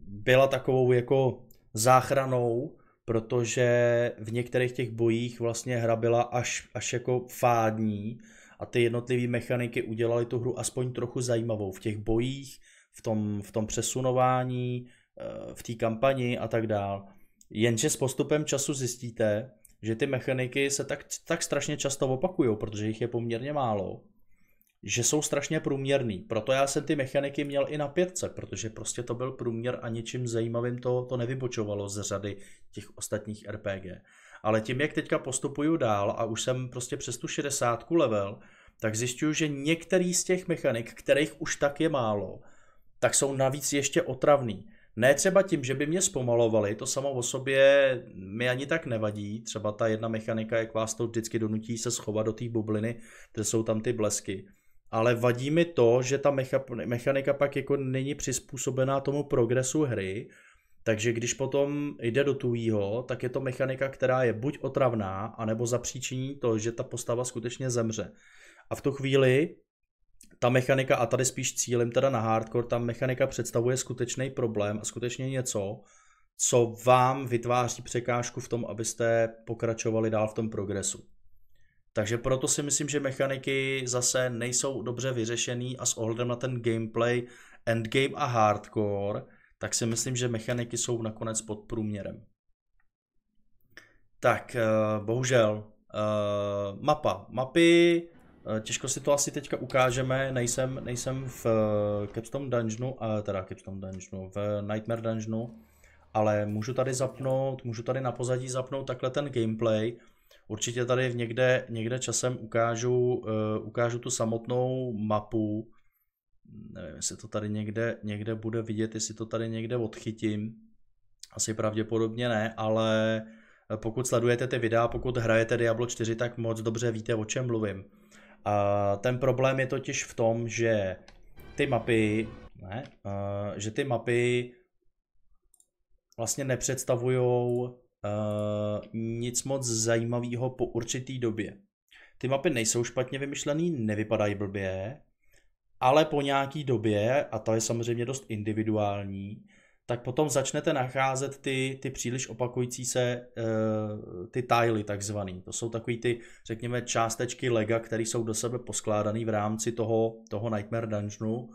byla takovou jako záchranou protože v některých těch bojích vlastně hra byla až, až jako fádní a ty jednotlivé mechaniky udělaly tu hru aspoň trochu zajímavou v těch bojích, v tom, v tom přesunování, eh, v té kampani a tak dál. Jenže s postupem času zjistíte, že ty mechaniky se tak, tak strašně často opakují, protože jich je poměrně málo že jsou strašně průměrný. Proto já jsem ty mechaniky měl i na pětce, protože prostě to byl průměr a ničím zajímavým to, to nevybočovalo z řady těch ostatních RPG. Ale tím, jak teďka postupuju dál a už jsem prostě přes tu 60 level, tak zjišťuju, že některý z těch mechanik, kterých už tak je málo, tak jsou navíc ještě otravný. Ne třeba tím, že by mě zpomalovali, to samo o sobě mi ani tak nevadí. Třeba ta jedna mechanika, jak vás to vždycky donutí se schovat do té bubliny, kde jsou tam ty blesky ale vadí mi to, že ta mecha- mechanika pak jako není přizpůsobená tomu progresu hry, takže když potom jde do tujího, tak je to mechanika, která je buď otravná, anebo zapříčiní to, že ta postava skutečně zemře. A v tu chvíli ta mechanika, a tady spíš cílem teda na hardcore, ta mechanika představuje skutečný problém a skutečně něco, co vám vytváří překážku v tom, abyste pokračovali dál v tom progresu. Takže proto si myslím, že mechaniky zase nejsou dobře vyřešený a s ohledem na ten gameplay, endgame a hardcore, tak si myslím, že mechaniky jsou nakonec pod průměrem. Tak, eh, bohužel, eh, mapa. Mapy, eh, těžko si to asi teďka ukážeme, nejsem, nejsem v Capstone Dungeonu, teda Capstone Dungeonu, v Nightmare Dungeonu, ale můžu tady zapnout, můžu tady na pozadí zapnout takhle ten gameplay, Určitě tady někde, někde časem ukážu, uh, ukážu tu samotnou mapu. Nevím, jestli to tady někde, někde bude vidět, jestli to tady někde odchytím. Asi pravděpodobně ne, ale eh, pokud sledujete ty videa, pokud hrajete Diablo 4, tak moc dobře víte, o čem mluvím. A ten problém je totiž v tom, že ty mapy, ne, uh, že ty mapy vlastně nepředstavují Eh, nic moc zajímavého po určitý době. Ty mapy nejsou špatně vymyšlený, nevypadají blbě, ale po nějaký době, a to je samozřejmě dost individuální, tak potom začnete nacházet ty, ty příliš opakující se uh, ty tajly takzvaný. To jsou takový ty, řekněme, částečky lega, které jsou do sebe poskládané v rámci toho, toho Nightmare Dungeonu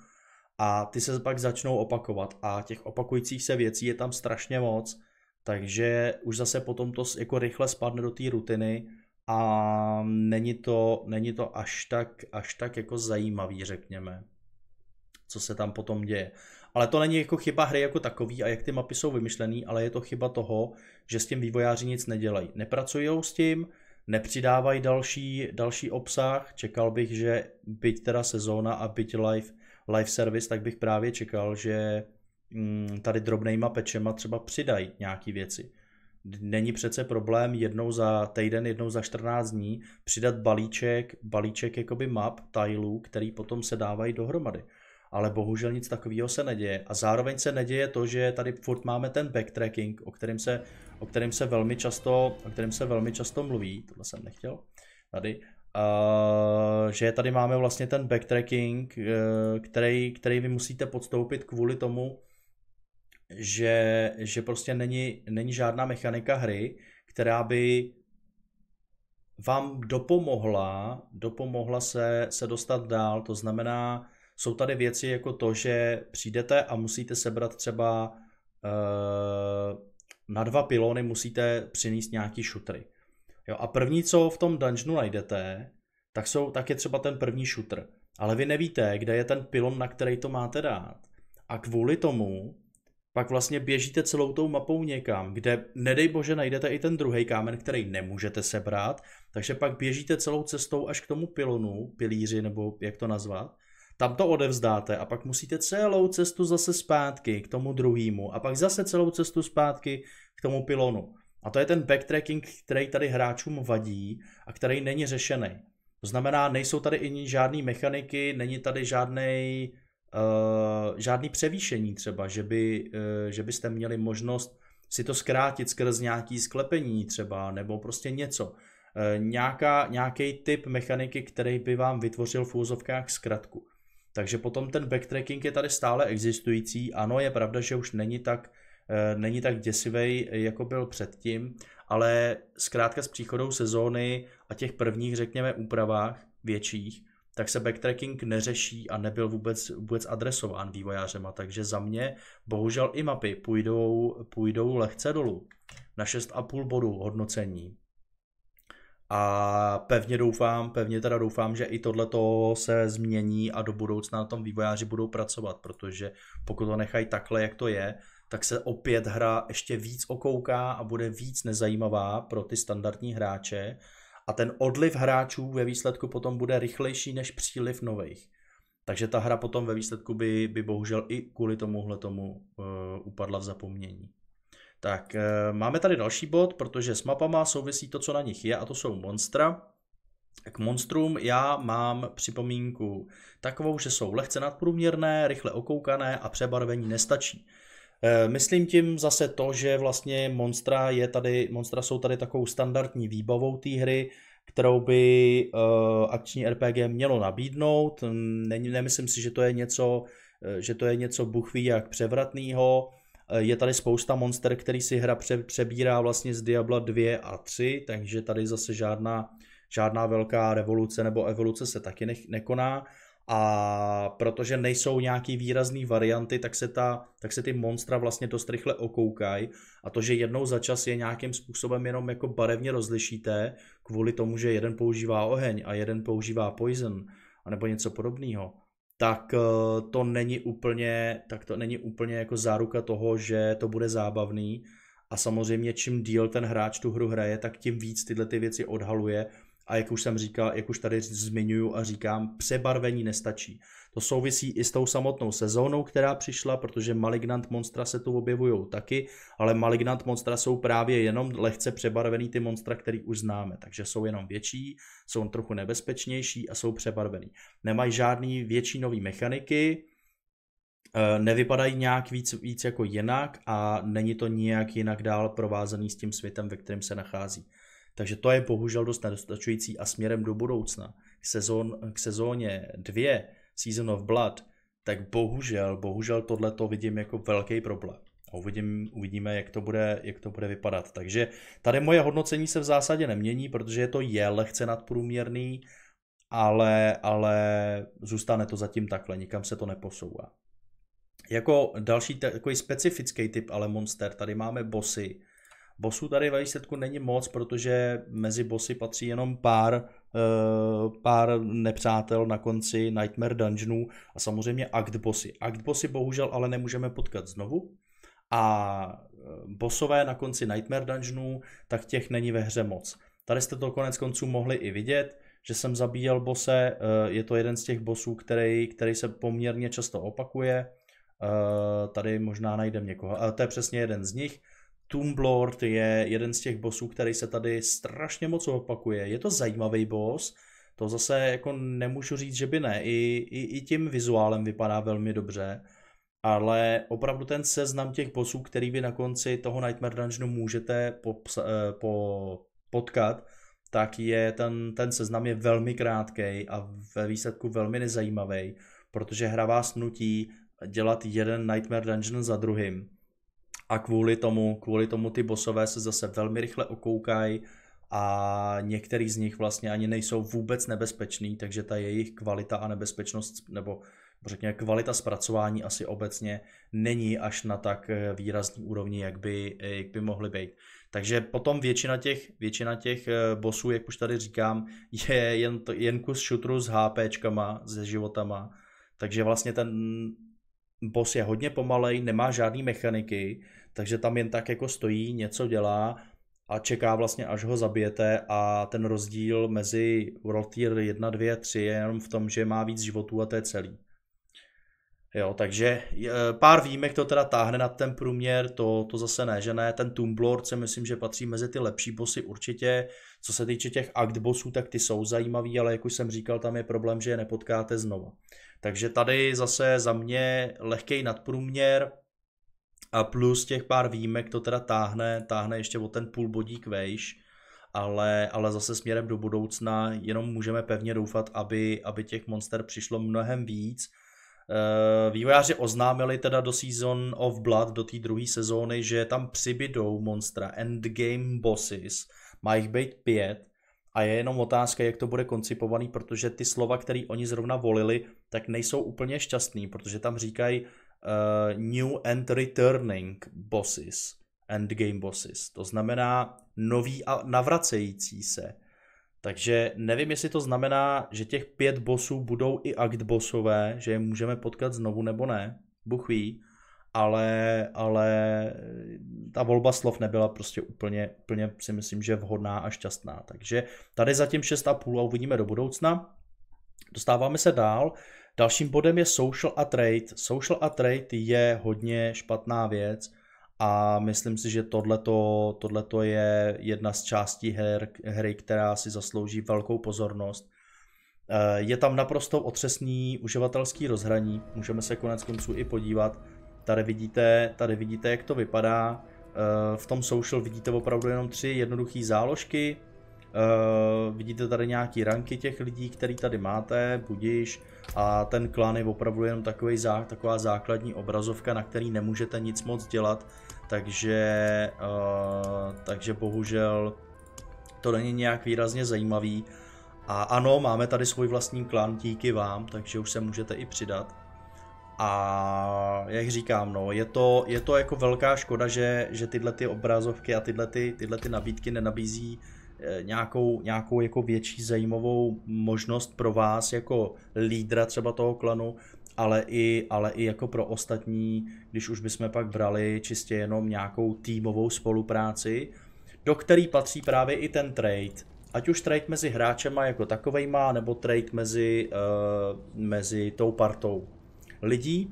a ty se pak začnou opakovat a těch opakujících se věcí je tam strašně moc takže už zase potom to jako rychle spadne do té rutiny a není to, není to až, tak, až tak jako zajímavý, řekněme, co se tam potom děje. Ale to není jako chyba hry jako takový a jak ty mapy jsou vymyšlený, ale je to chyba toho, že s tím vývojáři nic nedělají. Nepracují s tím, nepřidávají další, další obsah, čekal bych, že byť teda sezóna a byť live, live service, tak bych právě čekal, že Mm, tady drobnejma pečema třeba přidají nějaké věci. Není přece problém jednou za týden, jednou za 14 dní přidat balíček, balíček jakoby map, tajlů, který potom se dávají dohromady. Ale bohužel nic takového se neděje. A zároveň se neděje to, že tady furt máme ten backtracking, o kterém se, o kterém se, velmi, často, o kterém se velmi často mluví. Tohle jsem nechtěl. Tady. Uh, že tady máme vlastně ten backtracking, uh, který, který vy musíte podstoupit kvůli tomu, že, že prostě není, není žádná mechanika hry, která by vám dopomohla, dopomohla se, se dostat dál, to znamená, jsou tady věci jako to, že přijdete a musíte sebrat třeba eh, na dva pilony musíte přinést nějaký šutry. Jo, a první, co v tom dungeonu najdete, tak, jsou, tak je třeba ten první šutr. Ale vy nevíte, kde je ten pilon, na který to máte dát. A kvůli tomu pak vlastně běžíte celou tou mapou někam, kde nedej bože najdete i ten druhý kámen, který nemůžete sebrat, takže pak běžíte celou cestou až k tomu pilonu, pilíři nebo jak to nazvat, tam to odevzdáte a pak musíte celou cestu zase zpátky k tomu druhému a pak zase celou cestu zpátky k tomu pilonu. A to je ten backtracking, který tady hráčům vadí a který není řešený. To znamená, nejsou tady ani žádné mechaniky, není tady žádný Eh, žádný převýšení třeba, že, by, uh, že byste měli možnost si to zkrátit skrz nějaký sklepení třeba, nebo prostě něco. Eh, nějaká, nějaký typ mechaniky, který by vám vytvořil v úzovkách zkratku. Takže potom ten backtracking je tady stále existující. Ano, je pravda, že už není tak, není tak děsivý, jako byl předtím, ale zkrátka s příchodou sezóny a těch prvních, řekněme, úpravách větších, tak se backtracking neřeší a nebyl vůbec, vůbec adresován vývojářema, takže za mě bohužel i mapy půjdou, půjdou lehce dolů na 6,5 bodu hodnocení. A pevně doufám, pevně teda doufám, že i tohle se změní a do budoucna na tom vývojáři budou pracovat, protože pokud to nechají takhle, jak to je, tak se opět hra ještě víc okouká a bude víc nezajímavá pro ty standardní hráče a ten odliv hráčů ve výsledku potom bude rychlejší než příliv nových. Takže ta hra potom ve výsledku by, by bohužel i kvůli tomuhle tomu uh, upadla v zapomnění. Tak, uh, máme tady další bod, protože s mapama souvisí to, co na nich je, a to jsou monstra. K monstrum já mám připomínku takovou, že jsou lehce nadprůměrné, rychle okoukané a přebarvení nestačí. Eh, myslím tím zase to, že vlastně Monstra, je tady, Monstra jsou tady takovou standardní výbavou té hry, kterou by eh, akční RPG mělo nabídnout. Nemyslím si, že to je něco, eh, že to je něco buchví jak převratného. Je tady spousta monster, který si hra přebírá vlastně z Diabla 2 a 3, takže tady zase žádná, žádná velká revoluce nebo evoluce se taky nekoná a protože nejsou nějaký výrazný varianty, tak se, ta, tak se ty monstra vlastně dost rychle okoukají a to, že jednou za čas je nějakým způsobem jenom jako barevně rozlišíte kvůli tomu, že jeden používá oheň a jeden používá poison nebo něco podobného, tak eh, to není úplně, tak to není úplně jako záruka toho, že to bude zábavný a samozřejmě čím díl ten hráč tu hru hraje, tak tím víc tyhle ty věci odhaluje a jak už jsem říkal, jak už tady zmiňuju a říkám, přebarvení nestačí. To souvisí i s tou samotnou sezónou, která přišla, protože Malignant Monstra se tu objevují taky, ale Malignant Monstra jsou právě jenom lehce přebarvený ty monstra, který už známe, takže jsou jenom větší, jsou trochu nebezpečnější a jsou přebarvený. Nemají žádný větší nový mechaniky, eh, nevypadají nějak víc, víc jako jinak a není to nijak jinak dál provázaný s tím světem, ve kterém se nachází. Takže to je bohužel dost nedostačující a směrem do budoucna, k, sezon, k sezóně 2 Season of Blood, tak bohužel, bohužel tohle to vidím jako velký problém. A uvidím, uvidíme, jak to, bude, jak to bude vypadat. Takže tady moje hodnocení se v zásadě nemění, protože to je lehce nadprůměrný, ale, ale zůstane to zatím takhle, nikam se to neposouvá. Jako další takový specifický typ ale monster, tady máme bossy, Bosů tady ve výsledku není moc, protože mezi bosy patří jenom pár, eh, pár nepřátel na konci Nightmare Dungeonů a samozřejmě Act Bossy. Act Bossy bohužel ale nemůžeme potkat znovu a eh, bosové na konci Nightmare Dungeonů, tak těch není ve hře moc. Tady jste to konec konců mohli i vidět, že jsem zabíjel bose, eh, je to jeden z těch bosů, který, který se poměrně často opakuje. Tady možná najdeme někoho, to je přesně jeden z nich Tomb Lord je jeden z těch bosů, který se tady strašně moc opakuje. Je to zajímavý boss, to zase jako nemůžu říct, že by ne. I, i, i tím vizuálem vypadá velmi dobře, ale opravdu ten seznam těch bossů, který vy na konci toho Nightmare Dungeonu můžete popsa, eh, po, potkat, tak je ten, ten seznam je velmi krátký a ve výsledku velmi nezajímavý, protože hra vás nutí dělat jeden Nightmare Dungeon za druhým a kvůli tomu, kvůli tomu ty bosové se zase velmi rychle okoukají a některý z nich vlastně ani nejsou vůbec nebezpečný, takže ta jejich kvalita a nebezpečnost, nebo řekněme kvalita zpracování asi obecně není až na tak eh, výrazný úrovni, jak by, eh, jak by mohly být. Takže potom většina těch, většina těch eh, bosů, jak už tady říkám, je jen, to, jen kus šutru s HPčkama, se životama, takže vlastně ten boss je hodně pomalej, nemá žádný mechaniky, takže tam jen tak jako stojí, něco dělá a čeká vlastně, až ho zabijete a ten rozdíl mezi World Tier 1, 2, 3 je jenom v tom, že má víc životů a to je celý. Jo, takže pár výjimek to teda táhne nad ten průměr, to, to zase ne, že ne. Ten Lord se myslím, že patří mezi ty lepší bosy určitě. Co se týče těch act bossů, tak ty jsou zajímavý, ale jak už jsem říkal, tam je problém, že je nepotkáte znova. Takže tady zase za mě lehkej nadprůměr, a plus těch pár výjimek to teda táhne, táhne ještě o ten půl bodík vejš, ale, ale zase směrem do budoucna jenom můžeme pevně doufat, aby, aby těch monster přišlo mnohem víc. Eh, vývojáři oznámili teda do Season of Blood, do té druhé sezóny, že tam přibydou monstra, endgame bosses, má jich být pět, a je jenom otázka, jak to bude koncipovaný, protože ty slova, které oni zrovna volili, tak nejsou úplně šťastný, protože tam říkají, uh, new and returning bosses, endgame bosses. To znamená nový a navracející se. Takže nevím, jestli to znamená, že těch pět bosů budou i akt bosové, že je můžeme potkat znovu nebo ne, Bůh ví, ale, ale ta volba slov nebyla prostě úplně, úplně si myslím, že vhodná a šťastná. Takže tady zatím 6,5 a uvidíme do budoucna. Dostáváme se dál. Dalším bodem je social a trade. Social a trade je hodně špatná věc a myslím si, že tohleto, tohleto je jedna z částí her, hry, která si zaslouží velkou pozornost. Eh, je tam naprosto otřesný uživatelský rozhraní, můžeme se konec konců i podívat. Tady vidíte, tady vidíte, jak to vypadá. Eh, v tom social vidíte opravdu jenom tři jednoduché záložky, Uh, vidíte tady nějaký ranky těch lidí, který tady máte, budíš. A ten klan je opravdu jenom takový zá, taková základní obrazovka, na který nemůžete nic moc dělat. Takže, uh, takže bohužel to není nějak výrazně zajímavý. A ano, máme tady svůj vlastní klan díky vám, takže už se můžete i přidat. A jak říkám, no, je to, je to jako velká škoda, že, že tyhle ty obrazovky a tyhle ty, tyhle ty nabídky nenabízí uh, Eh, nějakou, nějakou jako větší zajímavou možnost pro vás jako lídra třeba toho klanu, ale i, ale i jako pro ostatní, když už bychom pak brali čistě jenom nějakou týmovou spolupráci, do který patří právě i ten trade. Ať už trade mezi hráčema jako takovejma, nebo trade mezi, uh, mezi tou partou lidí.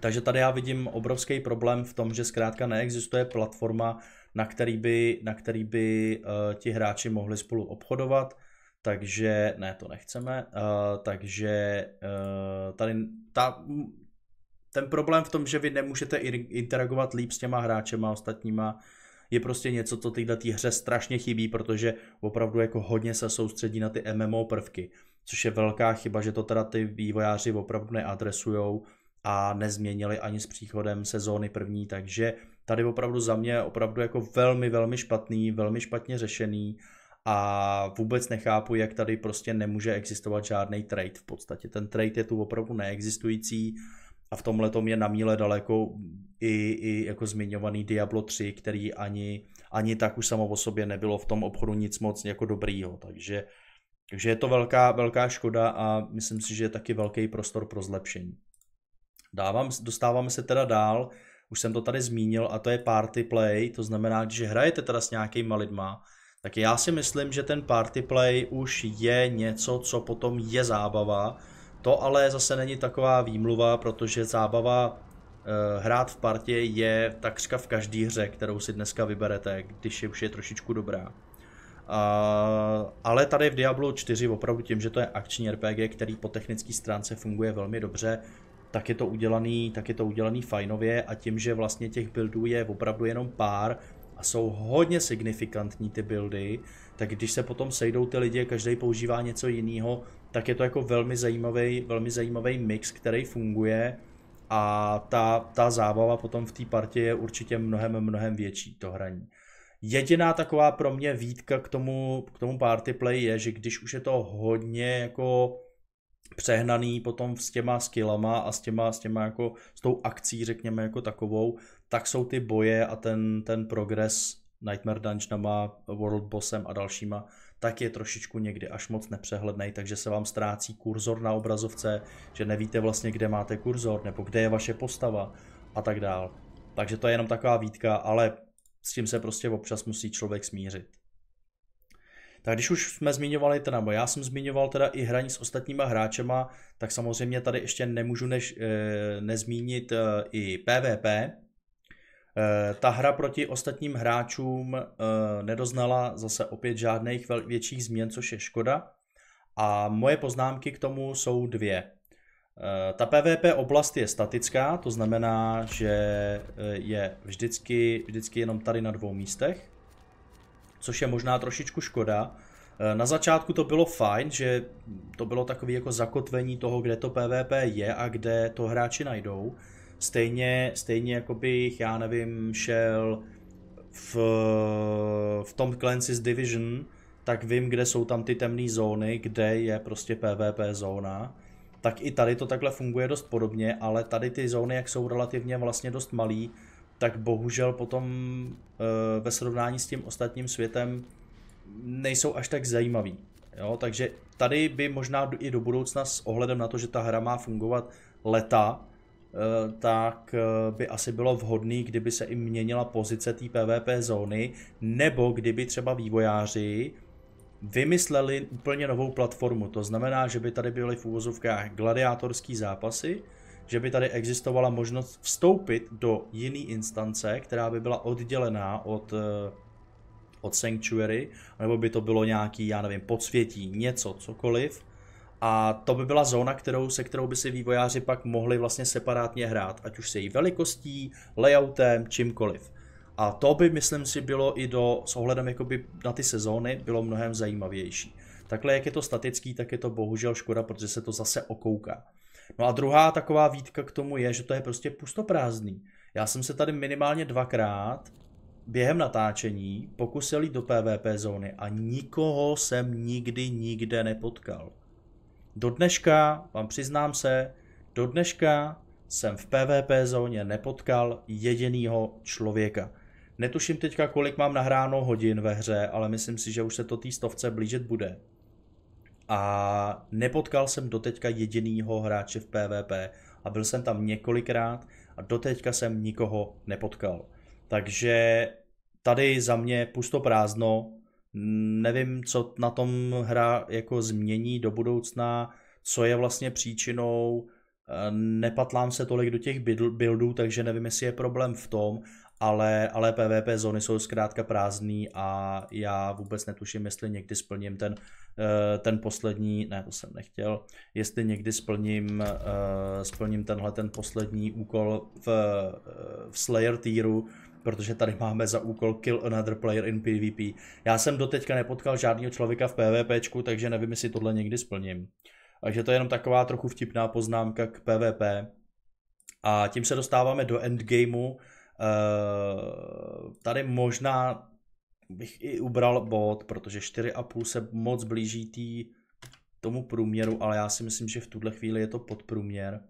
Takže tady já vidím obrovský problém v tom, že zkrátka neexistuje platforma, na který by, na který by uh, ti hráči mohli spolu obchodovat, takže ne, to nechceme, uh, takže uh, tady ta, ten problém v tom, že vy nemůžete interagovat líp s těma hráčema ostatníma, je prostě něco, co této tý hře strašně chybí, protože opravdu jako hodně se soustředí na ty MMO prvky, což je velká chyba, že to teda ty vývojáři opravdu neadresujou a nezměnili ani s příchodem sezóny první, takže uh, tady opravdu za mě opravdu jako velmi, velmi špatný, velmi špatně řešený a vůbec nechápu, jak tady prostě nemůže existovat žádný trade v podstatě. Ten trade je tu opravdu neexistující a v tomhle tom je na míle daleko i, i jako zmiňovaný Diablo 3, který ani, ani tak už samo o sobě nebylo v tom obchodu nic moc jako dobrýho, takže takže je to velká, velká škoda a myslím si, že je taky velký prostor pro zlepšení. Dávám, dostáváme se teda dál už jsem to tady zmínil, a to je party play, to znamená, že hrajete teda s nějakýma lidma, tak já si myslím, že ten party play už je něco, co potom je zábava. To ale zase není taková výmluva, protože zábava e, hrát v partě je takřka v každý hře, kterou si dneska vyberete, když je už je trošičku dobrá. Uh, ale tady v Diablo 4 opravdu tím, že to je akční RPG, který po technické stránce funguje velmi dobře, tak je to udělaný, tak je to udělaný fajnově a tím, že vlastně těch buildů je opravdu jenom pár a jsou hodně signifikantní ty buildy, tak když se potom sejdou ty lidi a každý používá něco jiného, tak je to jako velmi zajímavý, velmi zajímavý mix, který funguje a ta, ta zábava potom v té partě je určitě mnohem, mnohem větší to hraní. Jediná taková pro mě výtka k tomu, k tomu party play je, že když už je to hodně jako přehnaný potom s těma skillama a s těma, s těma jako s tou akcí, řekněme jako takovou, tak jsou ty boje a ten, ten progres Nightmare Dungeonama, World Bossem a dalšíma, tak je trošičku někdy až moc nepřehledný, takže se vám ztrácí kurzor na obrazovce, že nevíte vlastně, kde máte kurzor, nebo kde je vaše postava a tak dál. Takže to je jenom taková výtka, ale s tím se prostě občas musí člověk smířit. Tak když už jsme zmiňovali, teda, nebo já jsem zmiňoval teda i hraní s ostatníma hráčema, tak samozřejmě tady ještě nemůžu než, eh, nezmínit eh, i PvP. Eh, ta hra proti ostatním hráčům nedoznala zase opět žádných větších změn, což je škoda. A moje poznámky k tomu jsou dvě. Ta PvP oblast je statická, to znamená, že je vždycky, vždycky jenom tady na dvou místech což je možná trošičku škoda. Eh, na začátku to bylo fajn, že to bylo takové jako zakotvení toho, kde to PvP je a kde to hráči najdou. Stejně, stejně jako bych, já nevím, šel v, v tom Clancy's Division, tak vím, kde jsou tam ty temné zóny, kde je prostě PvP zóna. Tak i tady to takhle funguje dost podobně, ale tady ty zóny, jak jsou relativně vlastně dost malý, tak bohužel potom eh, ve srovnání s tím ostatním světem nejsou až tak zajímavý. Jo, takže tady by možná i do budoucna s ohledem na to, že ta hra má fungovat leta, eh, tak eh, by asi bylo vhodný, kdyby se i měnila pozice té PvP zóny, nebo kdyby třeba vývojáři vymysleli úplně novou platformu. To znamená, že by tady byly v úvozovkách gladiátorský zápasy, že by tady existovala možnost vstoupit do jiné instance, která by byla oddělená od, eh, od Sanctuary, nebo by to bylo nějaký, já nevím, podsvětí, něco, cokoliv. A to by byla zóna, kterou, se kterou by si vývojáři pak mohli vlastně separátně hrát, ať už se její velikostí, layoutem, čímkoliv. A to by, myslím si, bylo i do, s ohledem jakoby na ty sezóny, bylo mnohem zajímavější. Takhle, jak je to statický, tak je to bohužel škoda, protože se to zase okouká. No a druhá taková výtka k tomu je, že to je prostě pustoprázdný. Já jsem se tady minimálně dvakrát během natáčení pokusil jít do PvP zóny a nikoho jsem nikdy nikde nepotkal. Do dneška, vám přiznám se, do dneška jsem v PvP zóně nepotkal jedinýho člověka. Netuším teďka, kolik mám nahráno hodin ve hře, ale myslím si, že už se to té stovce blížet bude a nepotkal jsem doteďka jedinýho hráče v PvP a byl jsem tam několikrát a doteďka jsem nikoho nepotkal. Takže tady za mě pusto prázdno, nevím, co na tom hra jako změní do budoucna, co je vlastně příčinou, nepatlám se tolik do těch buildů, takže nevím, jestli je problém v tom, ale, ale PvP zóny jsou zkrátka prázdný a já vůbec netuším, jestli někdy splním ten, eh, ten poslední, ne, to jsem nechtěl, jestli někdy splním, eh, splním tenhle ten poslední úkol v, eh, v Slayer týru, protože tady máme za úkol kill another player in PvP. Já jsem doteďka nepotkal žádného člověka v PvPčku, takže nevím, jestli tohle někdy splním. Takže to je jenom taková trochu vtipná poznámka k PvP. A tím se dostáváme do endgameu, Eh, tady možná bych i ubral bod, protože 4,5 se moc blíží tý, tomu průměru, ale já si myslím, že v tuhle chvíli je to podprůměr.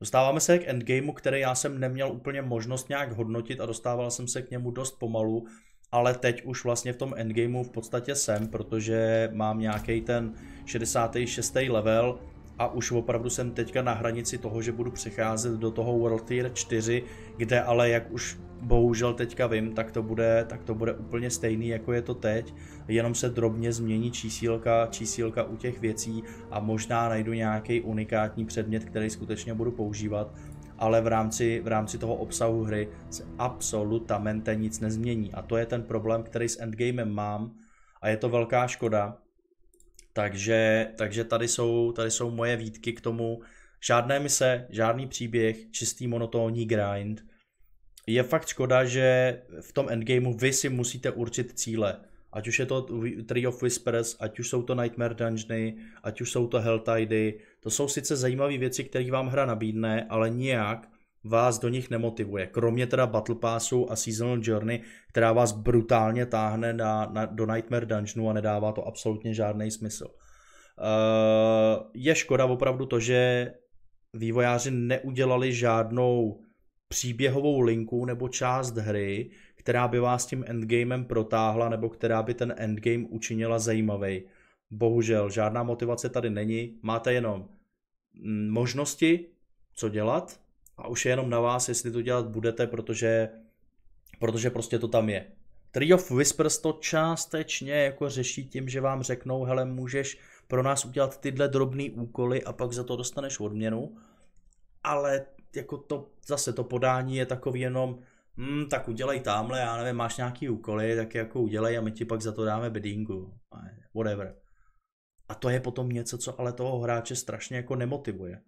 Dostáváme se k endgameu, který já jsem neměl úplně možnost nějak hodnotit a dostával jsem se k němu dost pomalu, ale teď už vlastně v tom endgameu v podstatě jsem, protože mám nějaký ten 66. level, a už opravdu jsem teďka na hranici toho, že budu přecházet do toho World Tier 4, kde ale jak už bohužel teďka vím, tak to bude, tak to bude úplně stejný, jako je to teď, jenom se drobně změní čísílka, čísílka u těch věcí a možná najdu nějaký unikátní předmět, který skutečně budu používat, ale v rámci, v rámci toho obsahu hry se absolutamente nic nezmění a to je ten problém, který s endgamem mám a je to velká škoda, takže, takže tady, jsou, tady jsou moje výtky k tomu. Žádné mise, žádný příběh, čistý monotónní grind. Je fakt škoda, že v tom endgameu vy si musíte určit cíle. Ať už je to Tree of Whispers, ať už jsou to Nightmare Dungeony, ať už jsou to Helltidy. To jsou sice zajímavé věci, které vám hra nabídne, ale nijak vás do nich nemotivuje. Kromě teda Battle Passu a Seasonal Journey, která vás brutálně táhne na, na, do Nightmare Dungeonu a nedává to absolutně žádný smysl. Uh, je škoda opravdu to, že vývojáři neudělali žádnou příběhovou linku nebo část hry, která by vás tím endgamem protáhla nebo která by ten endgame učinila zajímavý. Bohužel, žádná motivace tady není, máte jenom mm, možnosti, co dělat, a už je jenom na vás, jestli to dělat budete, protože, protože prostě to tam je. Tree of Whispers to částečně jako řeší tím, že vám řeknou, hele, můžeš pro nás udělat tyhle drobné úkoly a pak za to dostaneš odměnu, ale jako to, zase to podání je takový jenom, hmm, tak udělej tamhle, já nevím, máš nějaký úkoly, tak jako udělej a my ti pak za to dáme bedingu. whatever. A to je potom něco, co ale toho hráče strašně jako nemotivuje.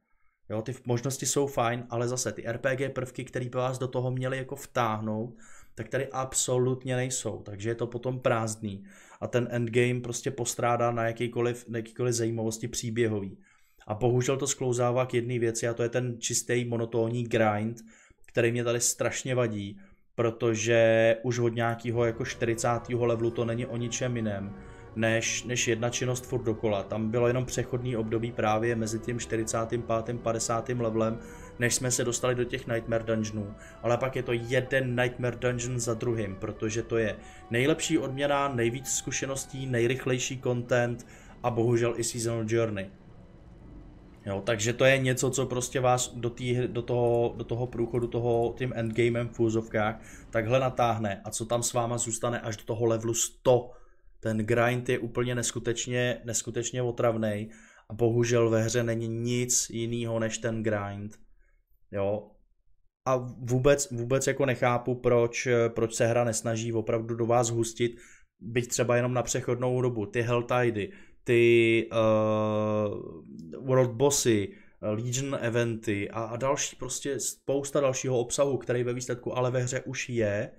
Jo, ty možnosti jsou fajn, ale zase ty RPG prvky, které by vás do toho měly jako vtáhnout, tak tady absolutně nejsou, takže je to potom prázdný. A ten endgame prostě postrádá na jakýkoliv, na jakýkoliv zajímavosti příběhový. A bohužel to sklouzává k jedné věci a to je ten čistý monotónní grind, který mě tady strašně vadí, protože už od nějakého jako 40. levelu to není o ničem jiném než, než jedna činnost furt dokola. Tam bylo jenom přechodný období právě mezi tím 45. 50. levelem, než jsme se dostali do těch Nightmare Dungeonů. Ale pak je to jeden Nightmare Dungeon za druhým, protože to je nejlepší odměna, nejvíc zkušeností, nejrychlejší content a bohužel i Seasonal Journey. Jo, takže to je něco, co prostě vás do, tý, do, toho, do toho průchodu, toho, tím endgamem v úzovkách takhle natáhne a co tam s váma zůstane až do toho levelu 100, ten grind je úplně neskutečně, neskutečně otravný a bohužel ve hře není nic jiného než ten grind. Jo. A vůbec, vůbec jako nechápu, proč, proč se hra nesnaží opravdu do vás hustit, byť třeba jenom na přechodnou dobu, ty Helltidy, ty uh, World Bossy, Legion eventy a, a další prostě spousta dalšího obsahu, který ve výsledku ale ve hře už je,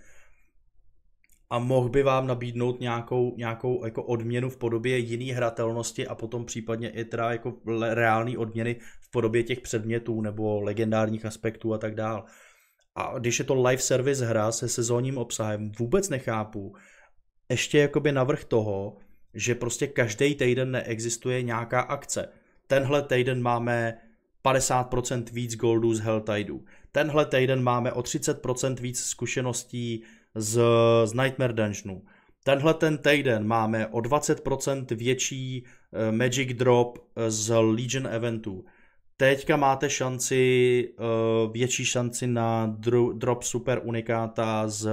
a mohl by vám nabídnout nějakou, nějakou jako odměnu v podobě jiný hratelnosti a potom případně i teda jako reální odměny v podobě těch předmětů nebo legendárních aspektů a tak dál. A když je to live service hra se sezónním obsahem, vůbec nechápu, ještě jakoby navrh toho, že prostě každý týden neexistuje nějaká akce. Tenhle týden máme 50% víc goldů z Helltideu. Tenhle týden máme o 30% víc zkušeností z, z Nightmare Dungeonu. Tenhle ten týden máme o 20% větší eh, Magic Drop eh, z Legion eventu. Teďka máte šanci, eh, větší šanci na dru- drop super unikáta z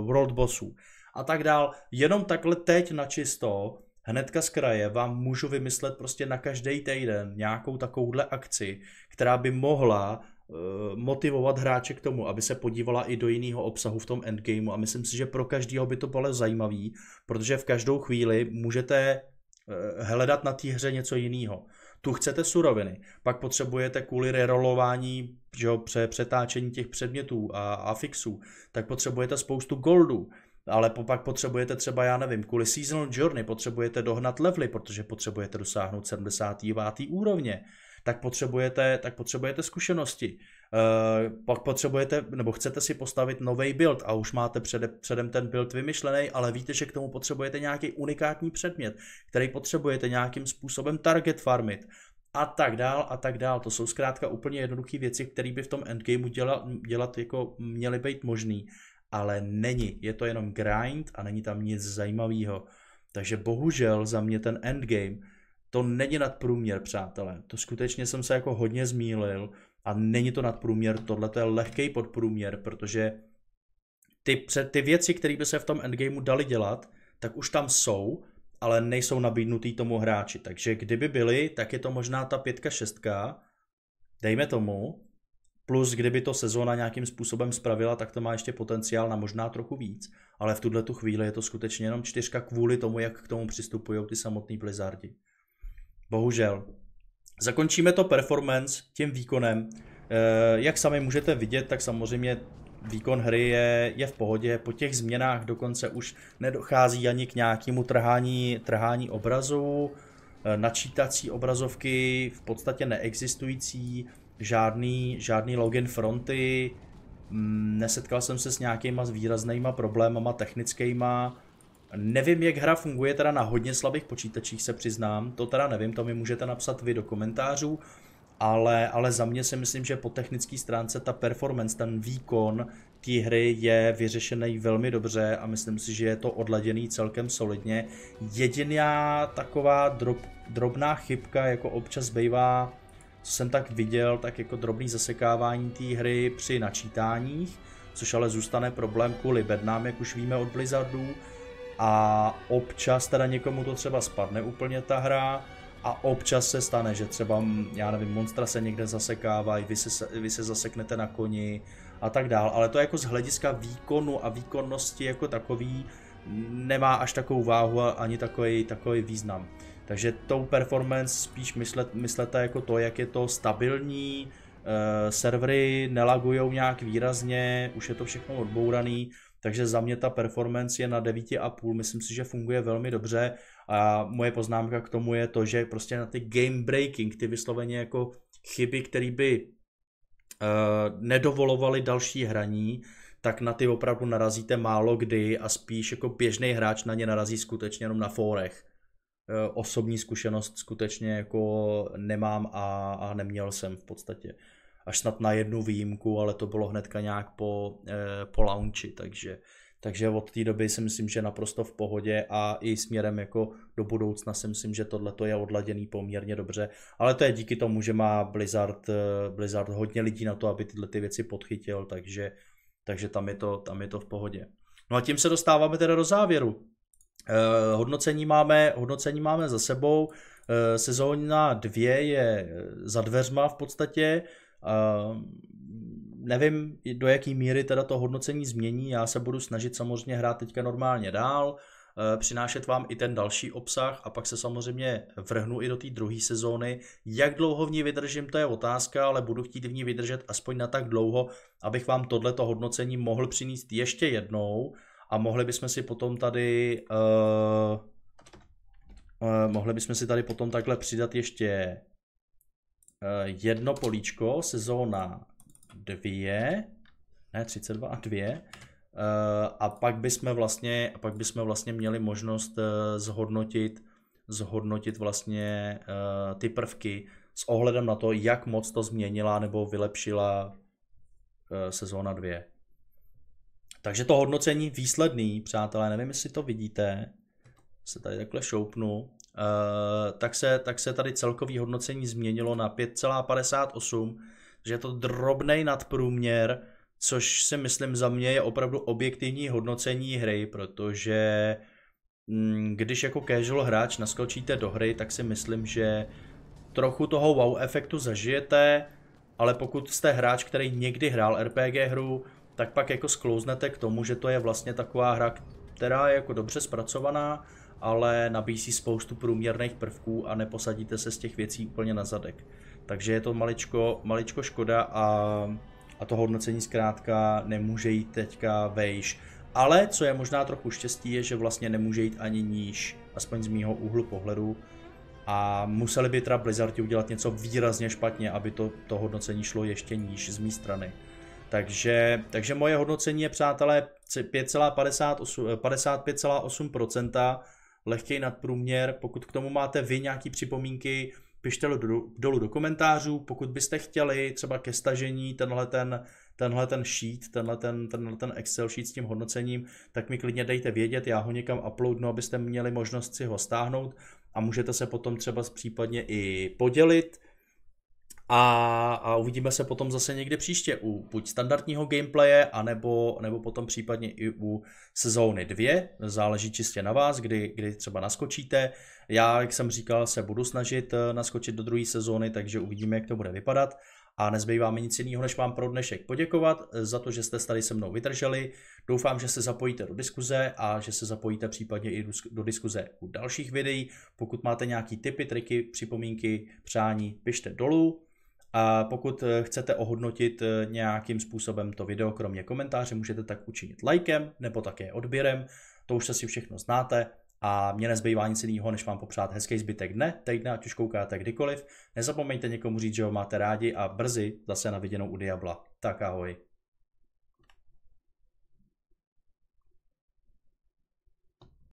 World bossu a tak dál. Jenom takhle teď na čisto, hnedka z kraje, vám můžu vymyslet prostě na každý týden nějakou takovouhle akci, která by mohla Eh, motivovat hráče k tomu, aby se podívala i do jiného obsahu v tom endgameu a myslím si, že pro každého by to bylo zajímavý, protože v každou chvíli můžete eh, hledat na té hře něco jiného. Tu chcete suroviny, pak potřebujete kvůli rerolování, pře přetáčení těch předmětů a afixů, tak potřebujete spoustu goldů, ale pak potřebujete třeba, já nevím, kvůli Seasonal Journey potřebujete dohnat levely, protože potřebujete dosáhnout 79. úrovně tak potřebujete, tak potřebujete zkušenosti. Uh, pak potřebujete, nebo chcete si postavit nový build a už máte přede, předem ten build vymyšlený, ale víte, že k tomu potřebujete nějaký unikátní předmět, který potřebujete nějakým způsobem target farmit a tak dál a tak dál. To jsou zkrátka úplně jednoduché věci, které by v tom endgameu dělat, dělat jako měly být možný, ale není. Je to jenom grind a není tam nic zajímavého. Takže bohužel za mě ten endgame to není nadprůměr, přátelé. To skutečně jsem se jako hodně zmýlil a není to nadprůměr, tohle je lehký podprůměr, protože ty, před, ty věci, které by se v tom endgameu dali dělat, tak už tam jsou, ale nejsou nabídnutý tomu hráči. Takže kdyby byly, tak je to možná ta pětka, šestka, dejme tomu, plus kdyby to sezóna nějakým způsobem spravila, tak to má ještě potenciál na možná trochu víc, ale v tuhle tu chvíli je to skutečně jenom čtyřka kvůli tomu, jak k tomu přistupují ty samotní blizardi. Bohužel. Zakončíme to performance tím výkonem. Eh, jak sami můžete vidět, tak samozřejmě výkon hry je, je v pohodě. Po těch změnách dokonce už nedochází ani k nějakému trhání, trhání obrazu, eh, načítací obrazovky v podstatě neexistující, žádný, žádný login fronty, mm, nesetkal jsem se s nějakýma výraznýma problémama technickýma, Nevím, jak hra funguje teda na hodně slabých počítačích, se přiznám, to teda nevím, to mi můžete napsat vy do komentářů, ale, ale za mě si myslím, že po technické stránce ta performance, ten výkon té hry je vyřešený velmi dobře a myslím si, že je to odladěný celkem solidně. Jediná taková drob, drobná chybka, jako občas bývá, co jsem tak viděl, tak jako drobný zasekávání té hry při načítáních, což ale zůstane problém kvůli bednám, jak už víme od Blizzardů, a občas teda někomu to třeba spadne úplně ta hra a občas se stane, že třeba, mm, já nevím, monstra se někde zasekávají, vy se, vy se zaseknete na koni a tak dál, ale to jako z hlediska výkonu a výkonnosti jako takový nemá až takovou váhu a ani takový, takový význam. Takže tou performance spíš myslet, myslete jako to, jak je to stabilní, eh, servery nelagujou nějak výrazně, už je to všechno odbouraný takže za mě ta performance je na 9,5, myslím si, že funguje velmi dobře a moje poznámka k tomu je to, že prostě na ty game breaking, ty vysloveně jako chyby, které by uh, nedovolovaly další hraní, tak na ty opravdu narazíte málo kdy a spíš jako běžný hráč na ně narazí skutečně jenom na fórech. Eh, osobní zkušenost skutečně jako nemám a, a neměl jsem v podstatě až snad na jednu výjimku, ale to bylo hnedka nějak po, eh, po launchi, takže, takže od té doby si myslím, že naprosto v pohodě a i směrem jako do budoucna si myslím, že tohle je odladěný poměrně dobře, ale to je díky tomu, že má Blizzard, eh, Blizzard hodně lidí na to, aby tyhle ty věci podchytil, takže, takže tam, je to, tam je to v pohodě. No a tím se dostáváme teda do závěru. Eh, hodnocení máme, hodnocení máme za sebou. Eh, sezóna dvě je za dveřma v podstatě. Eh, Eh, nevím, do jaký míry teda to hodnocení změní. Já se budu snažit samozřejmě hrát teďka normálně dál, eh, přinášet vám i ten další obsah a pak se samozřejmě vrhnu i do té druhé sezóny. Jak dlouho v ní vydržím, to je otázka, ale budu chtít v ní vydržet aspoň na tak dlouho, abych vám tohleto hodnocení mohl přinést ještě jednou a mohli bychom si potom tady uh, uh, mohli bychom si tady potom takhle přidat ještě Eh, jedno políčko, sezóna 2, ne 32 a 2, eh, a pak bychom vlastně, pak bychom vlastně měli možnost eh, zhodnotit, zhodnotit vlastně ty prvky s ohledem na to, jak moc to změnila nebo vylepšila sezóna 2. Takže to hodnocení výsledný, přátelé, nevím, jestli to vidíte, se tady takhle šoupnu, Eh, tak se, tak se tady celkový hodnocení změnilo na 5,58, že je to drobný nadprůměr, což si myslím za mě je opravdu objektivní hodnocení hry, protože mm, když jako casual hráč naskočíte do hry, tak si myslím, že trochu toho wow efektu zažijete, ale pokud jste hráč, který někdy hrál RPG hru, tak pak jako sklouznete k tomu, že to je vlastně taková hra, která je jako dobře zpracovaná, ale nabízí spoustu průměrných prvků a neposadíte se z těch věcí úplně na zadek. Takže je to maličko, maličko škoda a, a to hodnocení zkrátka nemůže jít teďka vejš. Ale co je možná trochu štěstí, je, že vlastně nemůže jít ani níž, aspoň z mýho úhlu pohledu. A museli by teda Blizzardi udělat něco výrazně špatně, aby to, to hodnocení šlo ještě níž z mé strany. Takže, takže moje hodnocení je, přátelé, 55,8% nad nadprůměr. Pokud k tomu máte vy nějaké připomínky, pište do, dolů do komentářů. Pokud byste chtěli třeba ke stažení tenhle ten, tenhle ten sheet, tenhle ten, tenhle ten Excel sheet s tím hodnocením, tak mi klidně dejte vědět, já ho někam uploadnu, abyste měli možnost si ho stáhnout a můžete se potom třeba případně i podělit a, a uvidíme se potom zase někde příště u buď standardního gameplaye, anebo, nebo potom případně i u sezóny 2. Záleží čistě na vás, kdy, kdy třeba naskočíte. Já, jak jsem říkal, se budu snažit eh, naskočit do druhé sezóny, takže uvidíme, jak to bude vypadat. A nezbývá mi nic jiného, než vám pro dnešek poděkovat za to, že jste tady se mnou vydrželi. Doufám, že se zapojíte do diskuze a že se zapojíte případně i do diskuze u dalších videí. Pokud máte nějaké tipy, triky, připomínky, přání, pište dolů. A pokud eh, chcete ohodnotit eh, nějakým způsobem to video, kromě komentáře, můžete tak učinit lajkem nebo také odběrem. To už si všechno znáte. A mě nezbývá nic jiného, než vám popřát hezký zbytek dne, teď ať už koukáte kdykoliv. Nezapomeňte někomu říct, že ho máte rádi a brzy zase na viděnou u Diabla. Tak ahoj.